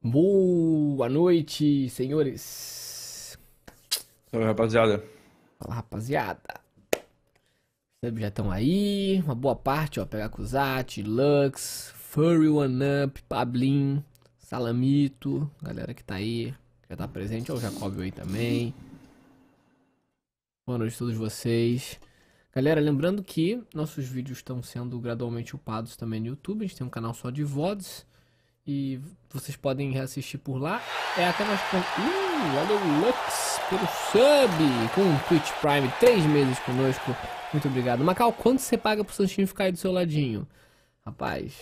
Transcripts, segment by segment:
Boa noite, senhores. Fala, rapaziada. Fala, rapaziada. Sub já estão aí. Uma boa parte, ó. Pegar Cusat, Lux, Furry One Up, Pablin, Salamito. Galera que tá aí. Já tá presente. Ó, o Jacob aí também. Boa noite a todos vocês. Galera, lembrando que nossos vídeos estão sendo gradualmente upados também no YouTube. A gente tem um canal só de VODs e vocês podem reassistir por lá. É até mais com. Uh, valeu, Lux, pelo sub! Com o Twitch Prime, três meses conosco. Muito obrigado. Macau, quanto você paga pro Santinho ficar aí do seu ladinho? Rapaz.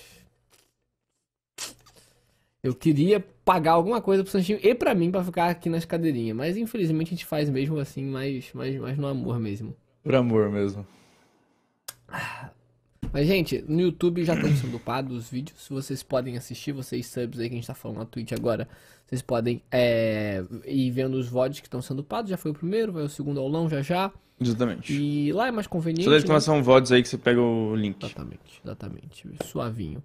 Eu queria pagar alguma coisa pro Santinho e para mim para ficar aqui nas cadeirinhas. Mas infelizmente a gente faz mesmo assim, mas mais, mais no amor mesmo. Por amor mesmo. Ah, mas, gente, no YouTube já estão sendo upados os vídeos. Vocês podem assistir, vocês subs aí que a gente tá falando na Twitch agora. Vocês podem é, ir vendo os VODs que estão sendo upados. Já foi o primeiro, vai o segundo aulão já já. Exatamente. E lá é mais conveniente. Só deixa que né? um VODs aí que você pega o link. Exatamente, exatamente. Suavinho.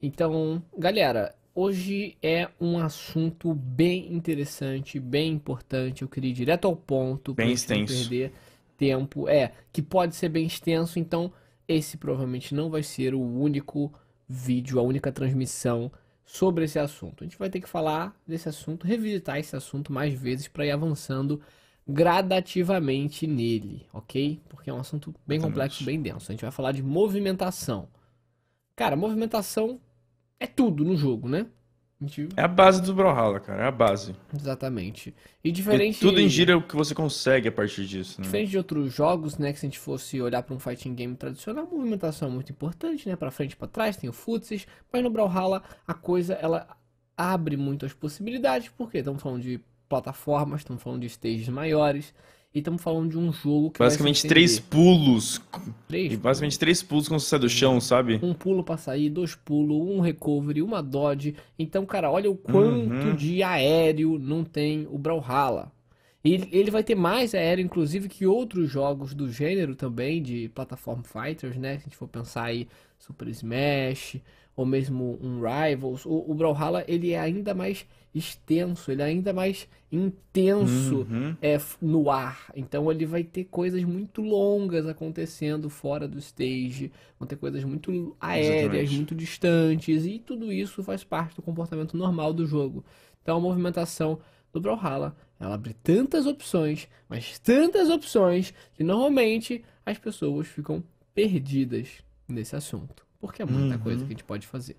Então, galera, hoje é um assunto bem interessante, bem importante. Eu queria ir direto ao ponto. Bem extenso. Não perder tempo. É, que pode ser bem extenso, então esse provavelmente não vai ser o único vídeo, a única transmissão sobre esse assunto. A gente vai ter que falar desse assunto, revisitar esse assunto mais vezes para ir avançando gradativamente nele, ok? Porque é um assunto bem complexo, bem denso. A gente vai falar de movimentação. Cara, movimentação é tudo no jogo, né? É a base do Brawlhalla, cara, é a base. Exatamente. E diferente. E tudo em gira é o que você consegue a partir disso, né? Diferente de outros jogos, né? Que se a gente fosse olhar para um fighting game tradicional, a movimentação é muito importante, né? Para frente e para trás, tem o footsies, mas no Brawlhalla a coisa ela abre muito as possibilidades, porque estamos falando de plataformas, estamos falando de stages maiores. E estamos falando de um jogo que. Basicamente três pulos. Três e basicamente três pulos quando você sai do chão, sabe? Um pulo pra sair, dois pulos, um recovery, uma dodge. Então, cara, olha o quanto uhum. de aéreo não tem o Brawlhalla. E ele vai ter mais aéreo, inclusive, que outros jogos do gênero também, de plataforma fighters, né? Se a gente for pensar aí, Super Smash, ou mesmo um Rivals, o, o Brawlhalla ele é ainda mais extenso, ele é ainda mais intenso uhum. é, no ar. Então ele vai ter coisas muito longas acontecendo fora do stage, vão ter coisas muito aéreas, Exatamente. muito distantes, e tudo isso faz parte do comportamento normal do jogo. Então a movimentação do Brawlhalla, ela abre tantas opções, mas tantas opções, que normalmente as pessoas ficam perdidas nesse assunto. Porque é muita uhum. coisa que a gente pode fazer.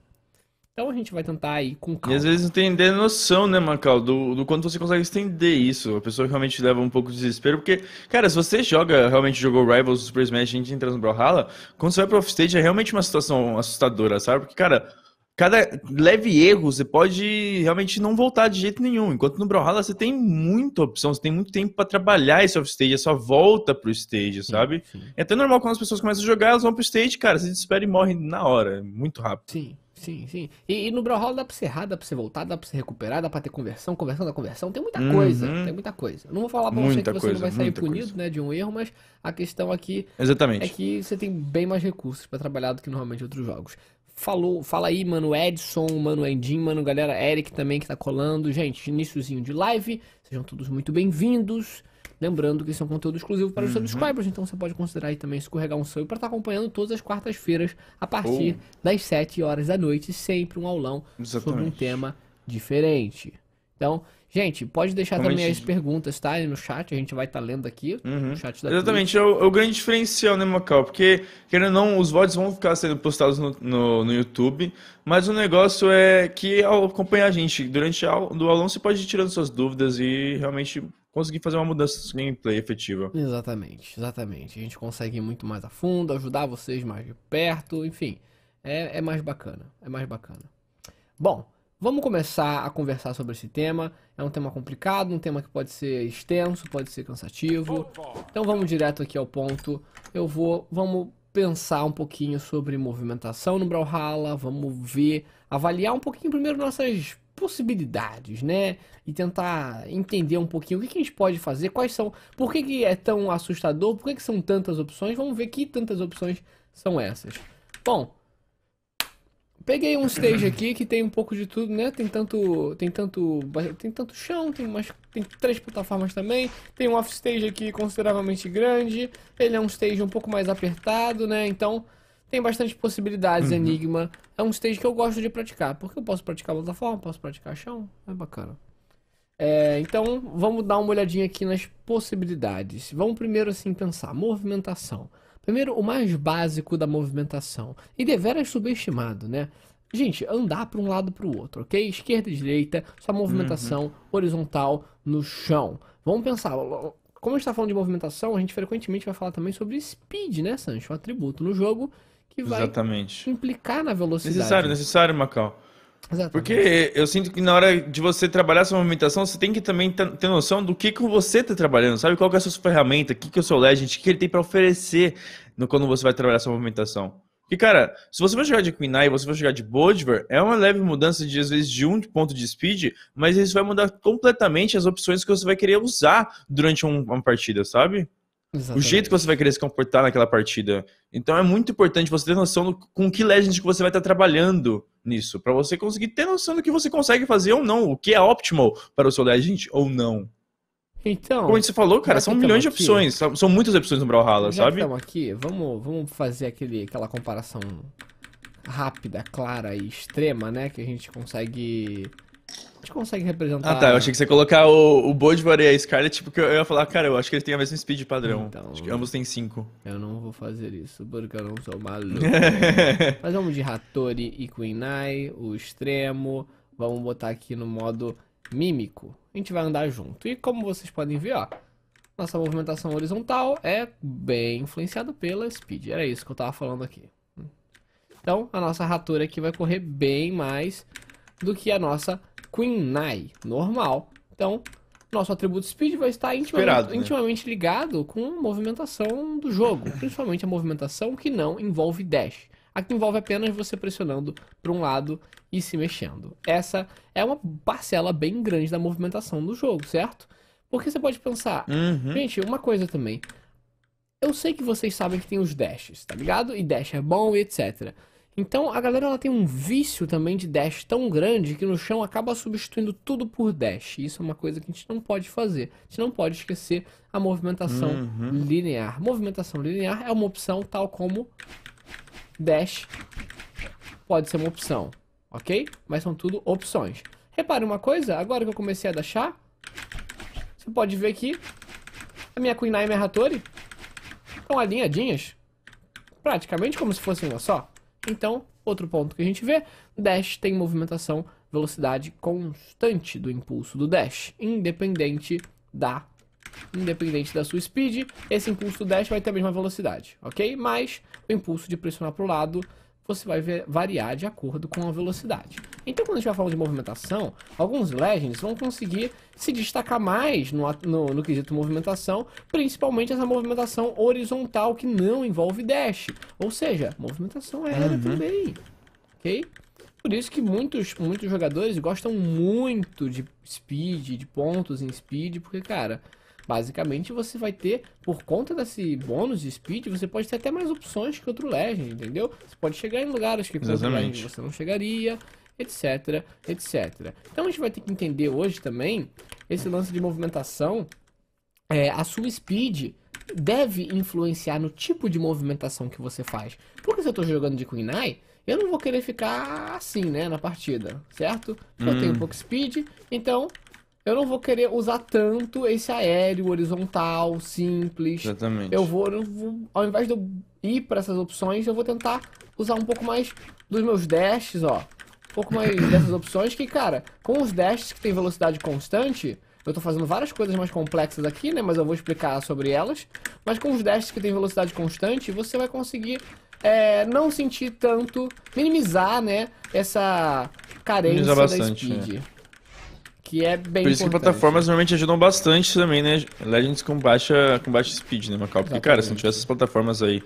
Então a gente vai tentar ir com calma. E às vezes não tem noção, né, Macau, do, do quanto você consegue estender isso. A pessoa realmente leva um pouco de desespero, porque, cara, se você joga, realmente jogou Rivals, Super Smash, a gente entra no Brawlhalla, quando você vai pro offstage é realmente uma situação assustadora, sabe? Porque, cara, cada leve erro você pode realmente não voltar de jeito nenhum. Enquanto no Brawlhalla você tem muita opção, você tem muito tempo para trabalhar esse offstage, sua volta pro stage, sabe? Sim. É até normal quando as pessoas começam a jogar, elas vão pro stage, cara, você desespera e morre na hora, é muito rápido. Sim. Sim, sim. E, e no Brawlhalla dá pra você errar, dá pra você voltar, dá pra você recuperar, dá pra ter conversão, conversão da conversão. Tem muita uhum. coisa, tem muita coisa. Não vou falar pra muita você que você não vai sair punido coisa. né, de um erro, mas a questão aqui Exatamente. é que você tem bem mais recursos para trabalhar do que normalmente outros jogos. Falou, fala aí, mano Edson, mano Endim, mano galera Eric também que tá colando. Gente, iníciozinho de live, sejam todos muito bem-vindos. Lembrando que isso é um conteúdo exclusivo para os uhum. subscribers, então você pode considerar aí também escorregar um sonho para estar tá acompanhando todas as quartas-feiras a partir oh. das 7 horas da noite, sempre um aulão Exatamente. sobre um tema diferente. Então, Gente, pode deixar Como também gente... as perguntas, tá? No chat, a gente vai estar tá lendo aqui. Uhum. No chat da Exatamente, é o, é o, grande diferencial, né, Macau? Porque, querendo ou não, os votos vão ficar sendo postados no, no, no YouTube, mas o negócio é que ao acompanhar a gente durante a do aulão, você pode ir tirando suas dúvidas e realmente conseguir fazer uma mudança de gameplay efetiva. Exatamente, exatamente. A gente consegue ir muito mais a fundo, ajudar vocês mais de perto, enfim. É, é mais bacana, é mais bacana. Bom, Vamos começar a conversar sobre esse tema. É um tema complicado, um tema que pode ser extenso, pode ser cansativo. Então vamos direto aqui ao ponto. Eu vou, vamos pensar um pouquinho sobre movimentação no Brawlhalla, vamos ver, avaliar um pouquinho primeiro nossas possibilidades, né? E tentar entender um pouquinho o que, que a gente pode fazer, quais são, por que, que é tão assustador, por que, que são tantas opções, vamos ver que tantas opções são essas. Bom, Peguei um stage aqui que tem um pouco de tudo, né? Tem tanto, tem tanto, tem tanto chão, tem umas, tem três plataformas também. Tem um offstage stage aqui consideravelmente grande. Ele é um stage um pouco mais apertado, né? Então tem bastante possibilidades. Uhum. Enigma é um stage que eu gosto de praticar, porque eu posso praticar plataforma, posso praticar chão, é bacana. É, então vamos dar uma olhadinha aqui nas possibilidades. Vamos primeiro assim pensar movimentação. Primeiro, o mais básico da movimentação, e deveras é subestimado, né? Gente, andar para um lado para o outro, ok? Esquerda e direita, sua movimentação uhum. horizontal no chão. Vamos pensar, como a gente está falando de movimentação, a gente frequentemente vai falar também sobre speed, né, Sancho? Um atributo no jogo que vai Exatamente. implicar na velocidade. Necessário, necessário, Macau. Exatamente. Porque eu sinto que na hora de você trabalhar essa movimentação, você tem que também ter noção do que, que você está trabalhando, sabe? Qual que é a sua ferramenta, o que, que é o seu legend, o que ele tem para oferecer no, quando você vai trabalhar essa movimentação. Porque, cara, se você for jogar de Queen Eye, você for jogar de Bodver, é uma leve mudança de, às vezes, de um ponto de speed, mas isso vai mudar completamente as opções que você vai querer usar durante uma partida, sabe? Exatamente. O jeito que você vai querer se comportar naquela partida. Então é muito importante você ter noção do, com que legend que você vai estar trabalhando nisso, para você conseguir ter noção do que você consegue fazer ou não, o que é optimal para o seu legend ou não. Então, como você falou, cara, são milhões de opções, são muitas opções no Brawlhalla, sabe? Estamos aqui, vamos, vamos fazer aquele, aquela comparação rápida, clara e extrema, né, que a gente consegue a gente consegue representar. Ah, tá. Eu achei que você ia né? colocar o, o Bodvar e a Scarlet, porque eu ia falar, cara, eu acho que ele tem a mesma speed padrão. Então, acho que ambos têm 5. Eu não vou fazer isso, porque eu não sou maluco. Mas vamos de Hattori e Queenai, o extremo. Vamos botar aqui no modo mímico. A gente vai andar junto. E como vocês podem ver, ó. Nossa movimentação horizontal é bem influenciada pela speed. Era isso que eu tava falando aqui. Então, a nossa ratura aqui vai correr bem mais do que a nossa Queen Nye, normal. Então, nosso atributo Speed vai estar intimamente, Esperado, né? intimamente ligado com a movimentação do jogo, principalmente a movimentação que não envolve dash. A que envolve apenas você pressionando para um lado e se mexendo. Essa é uma parcela bem grande da movimentação do jogo, certo? Porque você pode pensar, uhum. gente, uma coisa também. Eu sei que vocês sabem que tem os dashes, tá ligado? E dash é bom e etc. Então a galera ela tem um vício também de dash tão grande que no chão acaba substituindo tudo por dash. Isso é uma coisa que a gente não pode fazer. A gente não pode esquecer a movimentação uhum. linear. Movimentação linear é uma opção tal como dash pode ser uma opção, ok? Mas são tudo opções. Repare uma coisa, agora que eu comecei a dashar, você pode ver que a minha Queen e minha Hattori estão alinhadinhas, praticamente como se fossem uma só. Então, outro ponto que a gente vê, dash tem movimentação, velocidade constante do impulso do dash, independente da independente da sua speed, esse impulso do dash vai ter a mesma velocidade, ok? Mas o impulso de pressionar para o lado você vai variar de acordo com a velocidade. Então, quando a gente vai falar de movimentação, alguns Legends vão conseguir se destacar mais no, no, no, quesito movimentação, principalmente essa movimentação horizontal que não envolve dash. Ou seja, movimentação aérea uhum. também. Ok? Por isso que muitos, muitos jogadores gostam muito de speed, de pontos em speed, porque, cara, Basicamente você vai ter, por conta desse bônus de speed, você pode ter até mais opções que outro Legend, entendeu? Você pode chegar em lugares que com outro Legend você não chegaria, etc, etc. Então a gente vai ter que entender hoje também esse lance de movimentação, é, a sua speed deve influenciar no tipo de movimentação que você faz. Porque se eu estou jogando de Queen Eye, eu não vou querer ficar assim, né, na partida, certo? Eu tenho hum. pouco speed, então eu não vou querer usar tanto esse aéreo horizontal, simples. Exatamente. Eu vou, eu vou ao invés de eu ir para essas opções, eu vou tentar usar um pouco mais dos meus dashes, ó. Um pouco mais dessas opções que, cara, com os dashes que tem velocidade constante, eu tô fazendo várias coisas mais complexas aqui, né? Mas eu vou explicar sobre elas. Mas com os dashes que tem velocidade constante, você vai conseguir é, não sentir tanto, minimizar, né? Essa carência Minimizar da bastante, speed. Né? Que é bem Por isso importante. que plataformas normalmente ajudam bastante também, né? Legends com baixa, com baixa speed, né, Macau? Porque, Exatamente. cara, se não tivesse essas plataformas aí,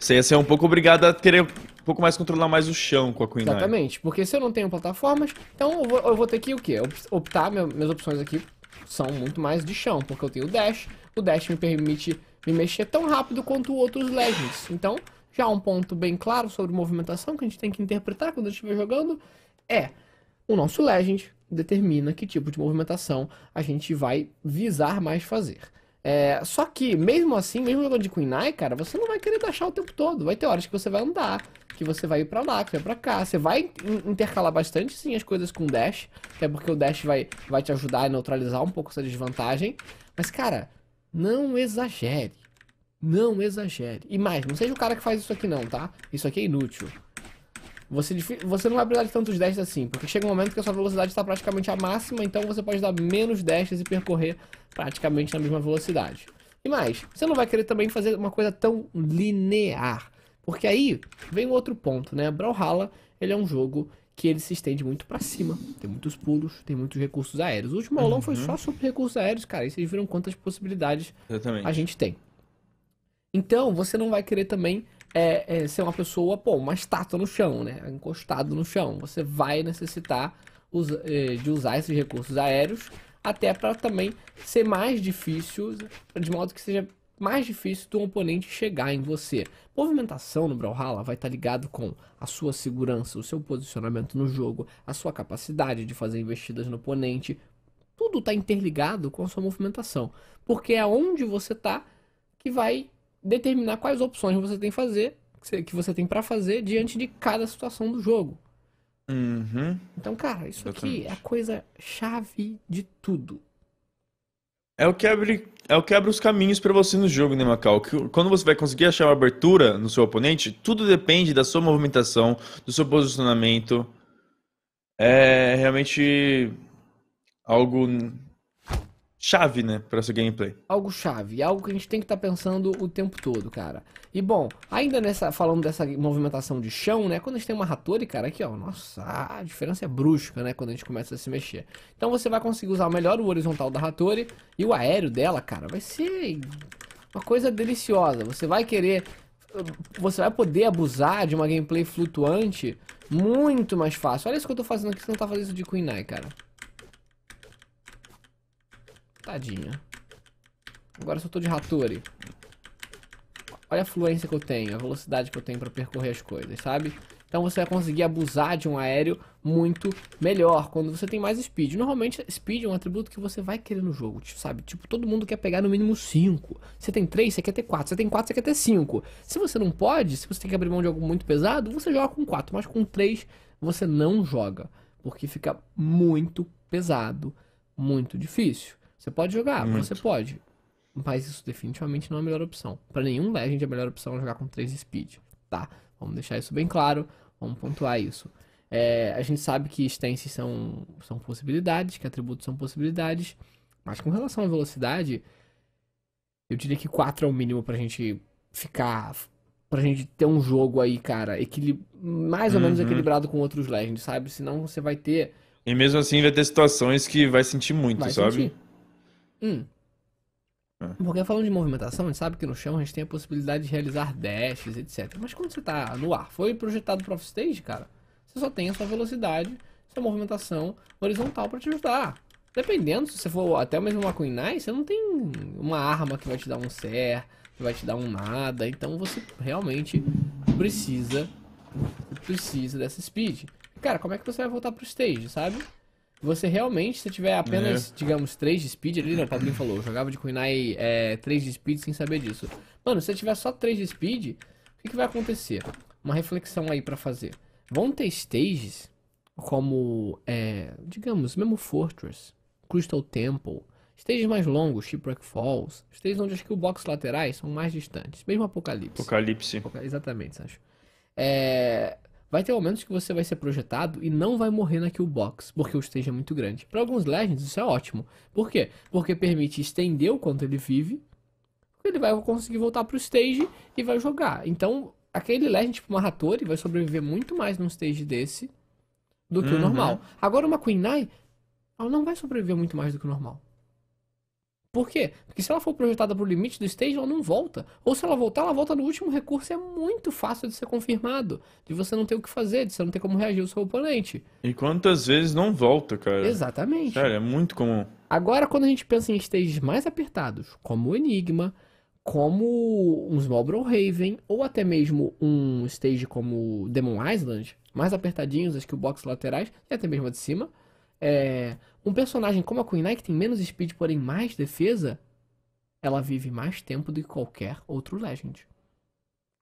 você ia ser um pouco obrigado a querer um pouco mais controlar mais o chão com a Queen Exatamente, porque se eu não tenho plataformas, então eu vou, eu vou ter que o quê? Optar, meu, minhas opções aqui são muito mais de chão, porque eu tenho o dash, o dash me permite me mexer tão rápido quanto outros Legends. Então, já um ponto bem claro sobre movimentação que a gente tem que interpretar quando a gente estiver jogando é o nosso legend determina que tipo de movimentação a gente vai visar mais fazer. É, só que, mesmo assim, mesmo jogando de Queen Eye, cara, você não vai querer taxar o tempo todo. Vai ter horas que você vai andar, que você vai ir pra lá, que vai pra cá. Você vai intercalar bastante, sim, as coisas com Dash. Até porque o Dash vai, vai te ajudar a neutralizar um pouco essa desvantagem. Mas, cara, não exagere. Não exagere. E mais, não seja o cara que faz isso aqui não, tá? Isso aqui é inútil. Você, você não vai precisar de tantos dashes assim, porque chega um momento que a sua velocidade está praticamente a máxima, então você pode dar menos dashes e percorrer praticamente na mesma velocidade. E mais, você não vai querer também fazer uma coisa tão linear, porque aí vem outro ponto, né? Brawlhalla, ele é um jogo que ele se estende muito para cima. Tem muitos pulos, tem muitos recursos aéreos. O último aulão uhum. foi só sobre recursos aéreos, cara. E vocês viram quantas possibilidades Exatamente. a gente tem. Então, você não vai querer também é, é ser uma pessoa, pô, uma estátua no chão, né? Encostado no chão. Você vai necessitar usa, é, de usar esses recursos aéreos até para também ser mais difícil, de modo que seja mais difícil do oponente chegar em você. Movimentação no Brawlhalla vai estar tá ligado com a sua segurança, o seu posicionamento no jogo, a sua capacidade de fazer investidas no oponente. Tudo está interligado com a sua movimentação, porque é onde você está que vai determinar quais opções você tem fazer, que você tem para fazer diante de cada situação do jogo. Uhum. Então, cara, isso Exatamente. aqui é a coisa chave de tudo. É o que abre, é o que abre os caminhos para você no jogo, né, Macau? quando você vai conseguir achar uma abertura no seu oponente, tudo depende da sua movimentação, do seu posicionamento. É realmente algo chave, né, para essa gameplay. Algo chave, algo que a gente tem que estar tá pensando o tempo todo, cara. E bom, ainda nessa falando dessa movimentação de chão, né, quando a gente tem uma Hattori, cara, aqui, ó, nossa, a diferença é brusca, né, quando a gente começa a se mexer. Então você vai conseguir usar melhor o horizontal da Hattori e o aéreo dela, cara, vai ser uma coisa deliciosa. Você vai querer você vai poder abusar de uma gameplay flutuante muito mais fácil. Olha isso que eu tô fazendo aqui, você não tá fazendo isso de Queen Eye, cara. Tadinha. Agora só tô de Hattori. Olha a fluência que eu tenho, a velocidade que eu tenho para percorrer as coisas, sabe? Então você vai conseguir abusar de um aéreo muito melhor quando você tem mais speed. Normalmente, speed é um atributo que você vai querer no jogo, tipo, sabe? Tipo, todo mundo quer pegar no mínimo 5. Você tem 3, você quer ter 4. Você tem 4, você quer ter 5. Se você não pode, se você tem que abrir mão de algo muito pesado, você joga com 4. Mas com 3, você não joga. Porque fica muito pesado, muito difícil. Você pode jogar, Muito. você pode. Mas isso definitivamente não é a melhor opção. Para nenhum Legend é a melhor opção é jogar com 3 speed, tá? Vamos deixar isso bem claro, vamos pontuar isso. É, a gente sabe que stances são, são possibilidades, que atributos são possibilidades, mas com relação à velocidade, eu diria que 4 é o mínimo pra gente ficar. Pra gente ter um jogo aí, cara, equilib... mais ou uhum. menos equilibrado com outros Legends, sabe? Senão você vai ter. E mesmo assim vai ter situações que vai sentir muito, vai sabe? Sentir. Hum. É. Porque falando de movimentação, a gente sabe que no chão a gente tem a possibilidade de realizar dashes, etc. Mas quando você tá no ar, foi projetado pro offstage, cara, você só tem a sua velocidade, sua movimentação horizontal para te ajudar. Dependendo, se você for até mesmo uma Queen Knight, você não tem uma arma que vai te dar um ser, que vai te dar um nada. Então você realmente precisa precisa dessa speed. Cara, como é que você vai voltar pro stage, sabe? Você realmente, se tiver apenas, é. digamos, 3 de speed ali, né? O Pablinho falou, eu jogava de Kunai é, 3 de speed sem saber disso. Mano, se você tiver só 3 de speed, o que, que vai acontecer? Uma reflexão aí para fazer. Vão ter stages como, é, digamos, mesmo Fortress, Crystal Temple, stages mais longos, Shipwreck Falls, stages onde acho que o box laterais são mais distantes, mesmo Apocalipse. Apocalipse. exatamente, Sancho. É, vai ter momentos que você vai ser projetado e não vai morrer na killbox, porque o stage é muito grande. Para alguns Legends isso é ótimo. Por quê? Porque permite estender o quanto ele vive, ele vai conseguir voltar pro stage e vai jogar. Então, aquele Legend tipo uma Hattori vai sobreviver muito mais num stage desse do que uhum. o normal. Agora uma Queen Nye, ela não vai sobreviver muito mais do que o normal. Por quê? Porque se ela for projetada para o limite do stage, ela não volta. Ou se ela voltar, ela volta no último recurso. É muito fácil de ser confirmado. De você não ter o que fazer, de você não ter como reagir o seu oponente. E quantas vezes não volta, cara? Exatamente. Cara, é muito comum. Agora, quando a gente pensa em stages mais apertados, como o Enigma, como um Smallbro Raven, ou até mesmo um stage como Demon Island, mais apertadinhos, as que o box laterais, e até mesmo a de cima, é, um personagem como a Queen que tem menos speed, porém mais defesa, ela vive mais tempo do que qualquer outro Legend.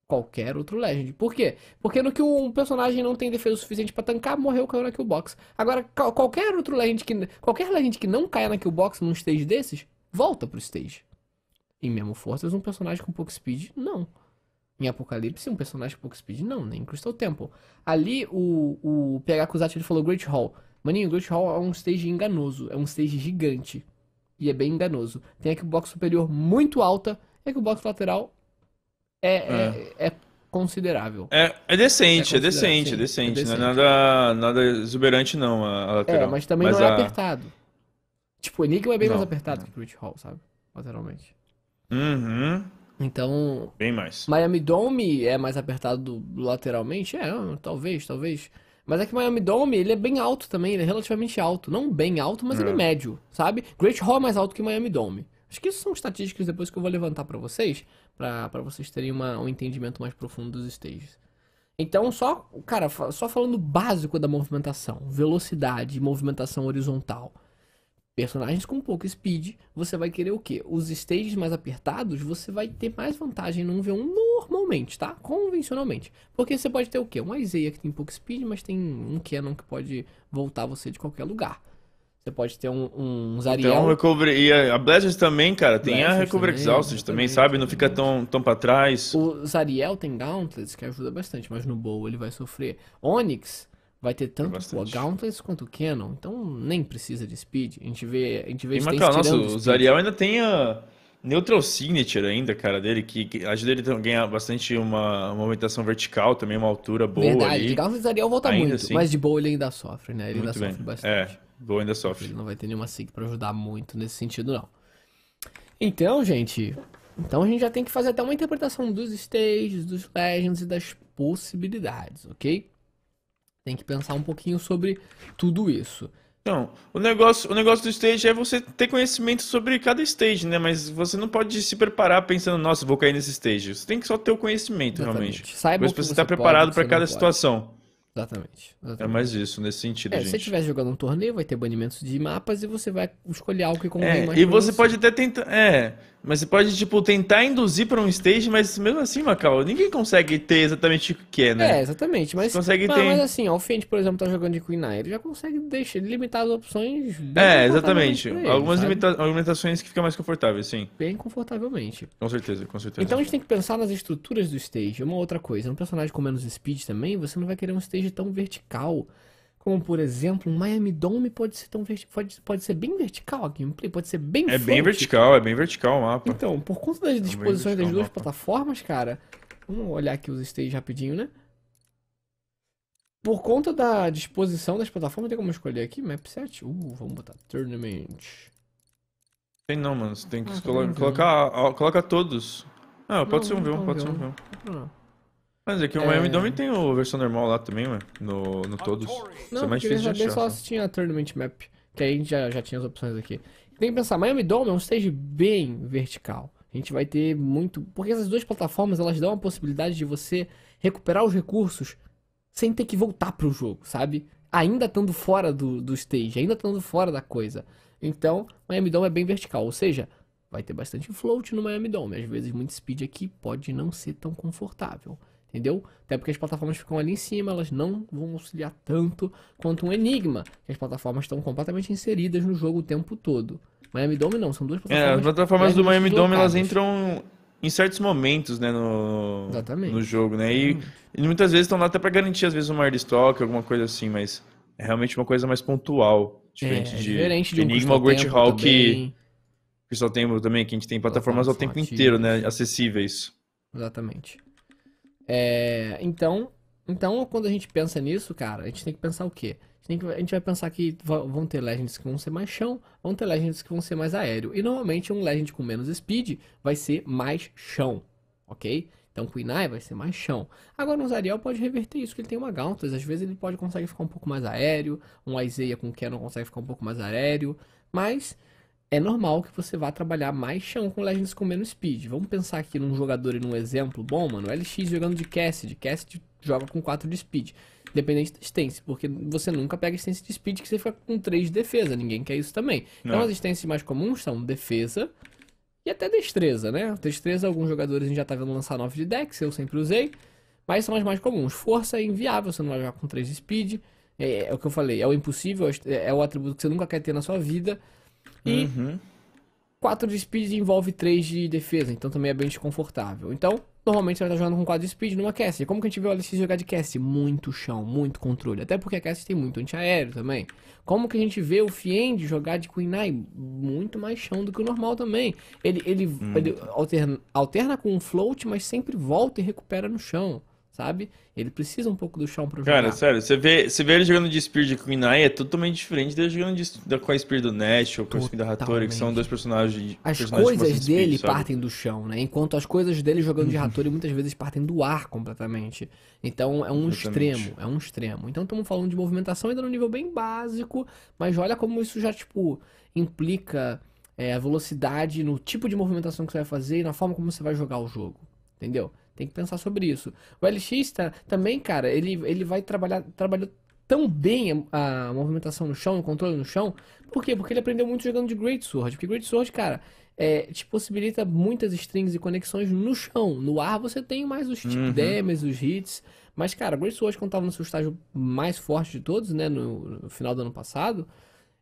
Qualquer outro Legend. Por quê? Porque no que um personagem não tem defesa suficiente para tancar, morreu caiu na killbox. Agora, qualquer outro Legend que. Qualquer Legend que não caia na killbox num stage desses, volta pro stage. Em Memo Forças, um personagem com pouco speed, não. Em Apocalipse, um personagem com pouco speed, não. Nem Crystal Temple. Ali, o, o PH Kusat, ele falou Great Hall. Maninho, Ghost Hall é um stage enganoso, é um stage gigante. E é bem enganoso. Tem o box superior muito alta, é e o box lateral é, é. é, é considerável. É, é decente, é, é decente, é decente. Não é né? nada, nada exuberante, não, a, lateral. É, mas também mas não é a... apertado. Tipo, o Enigma é bem não, mais apertado que o Ghost Hall, sabe? Lateralmente. Uhum. Então. Bem mais. Miami Dome é mais apertado lateralmente? É, talvez, talvez. Mas é que Miami Dome, ele é bem alto também, ele é relativamente alto. Não bem alto, mas é. ele é médio, sabe? Great Hall é mais alto que Miami Dome. Acho que isso são estatísticas depois que eu vou levantar para vocês, para vocês terem uma, um entendimento mais profundo dos stages. Então, só, cara, só falando básico da movimentação, velocidade, movimentação horizontal. Personagens com pouco speed, você vai querer o quê? Os stages mais apertados, você vai ter mais vantagem num v 1 no normalmente, tá? Convencionalmente. Porque você pode ter o quê? Uma Isaiah que tem pouco speed, mas tem um Canon que pode voltar você de qualquer lugar. Você pode ter um, um Zariel. Então, recobre E a Blazers também, cara. Tem Blazers a Recovery também, Exhausted também, sabe? Não fica tão, tão pra trás. O Zariel tem Gauntlets, que ajuda bastante, mas no Bow ele vai sofrer. Onyx vai ter tanto é o Gauntlets quanto o Canon, então nem precisa de Speed. A gente vê, a gente vê e, mas, cara, nossa, o Zariel ainda tem a... Neutral Signature ainda, cara, dele, que, que ajuda ele a ganhar bastante uma, movimentação vertical, também uma altura boa Verdade, ali. Verdade, precisaria voltar ainda muito, assim. mas de boa ele ainda sofre, né? Ele muito ainda bem. sofre é, bastante. É, boa ainda sofre. Ele não vai ter nenhuma sig para ajudar muito nesse sentido, não. Então, gente, então a gente já tem que fazer até uma interpretação dos stages, dos legends e das possibilidades, ok? Tem que pensar um pouquinho sobre tudo isso então o negócio, o negócio do stage é você ter conhecimento sobre cada stage, né? Mas você não pode se preparar pensando, nossa, vou cair nesse stage. Você tem que só ter o conhecimento, Exatamente. realmente. Saiba Depois você está preparado para cada situação. Exatamente. É exatamente, É mais isso, nesse sentido, é, gente. Se você estiver jogando um torneio, vai ter banimentos de mapas e você vai escolher algo que convém é, mais. E você você. pode até tentar. É. Mas você pode, tipo, tentar induzir para um stage, mas mesmo assim, Macau, ninguém consegue ter exatamente o que é, né? É, exatamente. Mas, consegue mas, ter... mas assim, ó, o Fenty, por exemplo, tá jogando de Queen Eye, ele já consegue deixar limitar as opções É, exatamente. Ele, Algumas limita... limitações que ficam mais confortáveis, sim. Bem confortavelmente. Com certeza, com certeza. Então a gente tem que pensar nas estruturas do stage. Uma outra coisa, um personagem com menos speed também, você não vai querer um stage tão vertical. Como, por exemplo, um Miami Dome pode ser, tão pode, pode ser bem vertical, a gameplay pode ser bem É bem vertical, é bem vertical o mapa. Então, por conta das é disposições é das duas plataformas, cara... Vamos olhar aqui os stages rapidinho, né? Por conta da disposição das plataformas, tem como escolher aqui? Map set Uh, vamos botar Tournament. Tem não, mano. Você tem que ah, colo tá colocar, coloca todos. Ah, pode não, ser um V1, tá pode ser um V1. Não. Mas é que o é. Miami Dome tem a versão normal lá também, mano, No, no todos. Não, é mais difícil de achar. Eu só se tinha a Tournament Map. Que aí já, já tinha as opções aqui. Tem que pensar, Miami Dome é um stage bem vertical. A gente vai ter muito... Porque essas duas plataformas, elas dão a possibilidade de você recuperar os recursos sem ter que voltar pro jogo, sabe? Ainda estando fora do, do stage, ainda estando fora da coisa. Então, Miami Dome é bem vertical. Ou seja, vai ter bastante float no Miami Dome. Às vezes, muito speed aqui pode não ser tão confortável entendeu? Até porque as plataformas ficam ali em cima, elas não vão auxiliar tanto quanto um Enigma, que as plataformas estão completamente inseridas no jogo o tempo todo. Miami Dome não, são duas é, plataformas. É, as plataformas do Miami Dome elas entram em certos momentos, né, no, no jogo, né? E, e muitas vezes estão lá até para garantir às vezes um maior estoque, alguma coisa assim, mas é realmente uma coisa mais pontual, diferente, é, é de, diferente de um Enigma ou Great Hall que que só tem também que a gente tem plataformas, o ao tempo inteiro, né, acessíveis. Exatamente. É, então, então, quando a gente pensa nisso, cara, a gente tem que pensar o quê? A gente, que, a gente vai pensar que vão ter Legends que vão ser mais chão, vão ter Legends que vão ser mais aéreo. E normalmente um Legend com menos speed vai ser mais chão, ok? Então o inai vai ser mais chão. Agora o Zariel pode reverter isso, que ele tem uma gauntas Às vezes ele pode conseguir ficar um pouco mais aéreo. Um Isaiah com o não consegue ficar um pouco mais aéreo. Mas é normal que você vá trabalhar mais chão com Legends com menos speed. Vamos pensar aqui num jogador e num exemplo bom, mano. LX jogando de Cassidy. Cassidy joga com 4 de speed. Dependente da stance, porque você nunca pega stance de speed que você fica com 3 de defesa. Ninguém quer isso também. Não. Então é. as stances mais comuns são defesa e até destreza, né? Destreza, alguns jogadores a gente já tá vendo lançar 9 de dex, eu sempre usei. Mas são as mais comuns. Força é inviável, você não vai jogar com 3 de speed. É, é, é o que eu falei, é o impossível, é, é o atributo que você nunca quer ter na sua vida. E uhum. 4 de speed envolve 3 de defesa, então também é bem desconfortável. Então, normalmente vai estar tá jogando com 4 de speed numa Cassie. Como que a gente vê a LX jogar de Cassie? Muito chão, muito controle. Até porque a Cassie tem muito antiaéreo também. Como que a gente vê o Fiend jogar de Queen Eye? Muito mais chão do que o normal também. Ele, ele, hum. ele alterna, alterna, com um float, mas sempre volta e recupera no chão sabe? Ele precisa um pouco do chão pra jogar. Cara, sério, você vê, você vê ele jogando de Spear de Queen Eye, é totalmente diferente dele jogando de, da, com a Spear do Nash ou com a Spear da Hattori, que são dois personagens... As personagens coisas de dele speed, partem do chão, né? Enquanto as coisas dele jogando de uhum. Hattori muitas vezes partem do ar completamente. Então é um Exatamente. extremo, é um extremo. Então estamos falando de movimentação ainda no nível bem básico, mas olha como isso já, tipo, implica é, a velocidade no tipo de movimentação que você vai fazer e na forma como você vai jogar o jogo, entendeu? Tem que pensar sobre isso. O LX tá, também, cara, ele, ele vai trabalhar trabalhou tão bem a, a, movimentação no chão, o controle no chão. Por quê? Porque ele aprendeu muito jogando de Great Sword. Porque Great Sword, cara, é, te possibilita muitas strings e conexões no chão. No ar você tem mais os uhum. damage, os hits. Mas, cara, Great Sword, quando tava no seu estágio mais forte de todos, né, no, no final do ano passado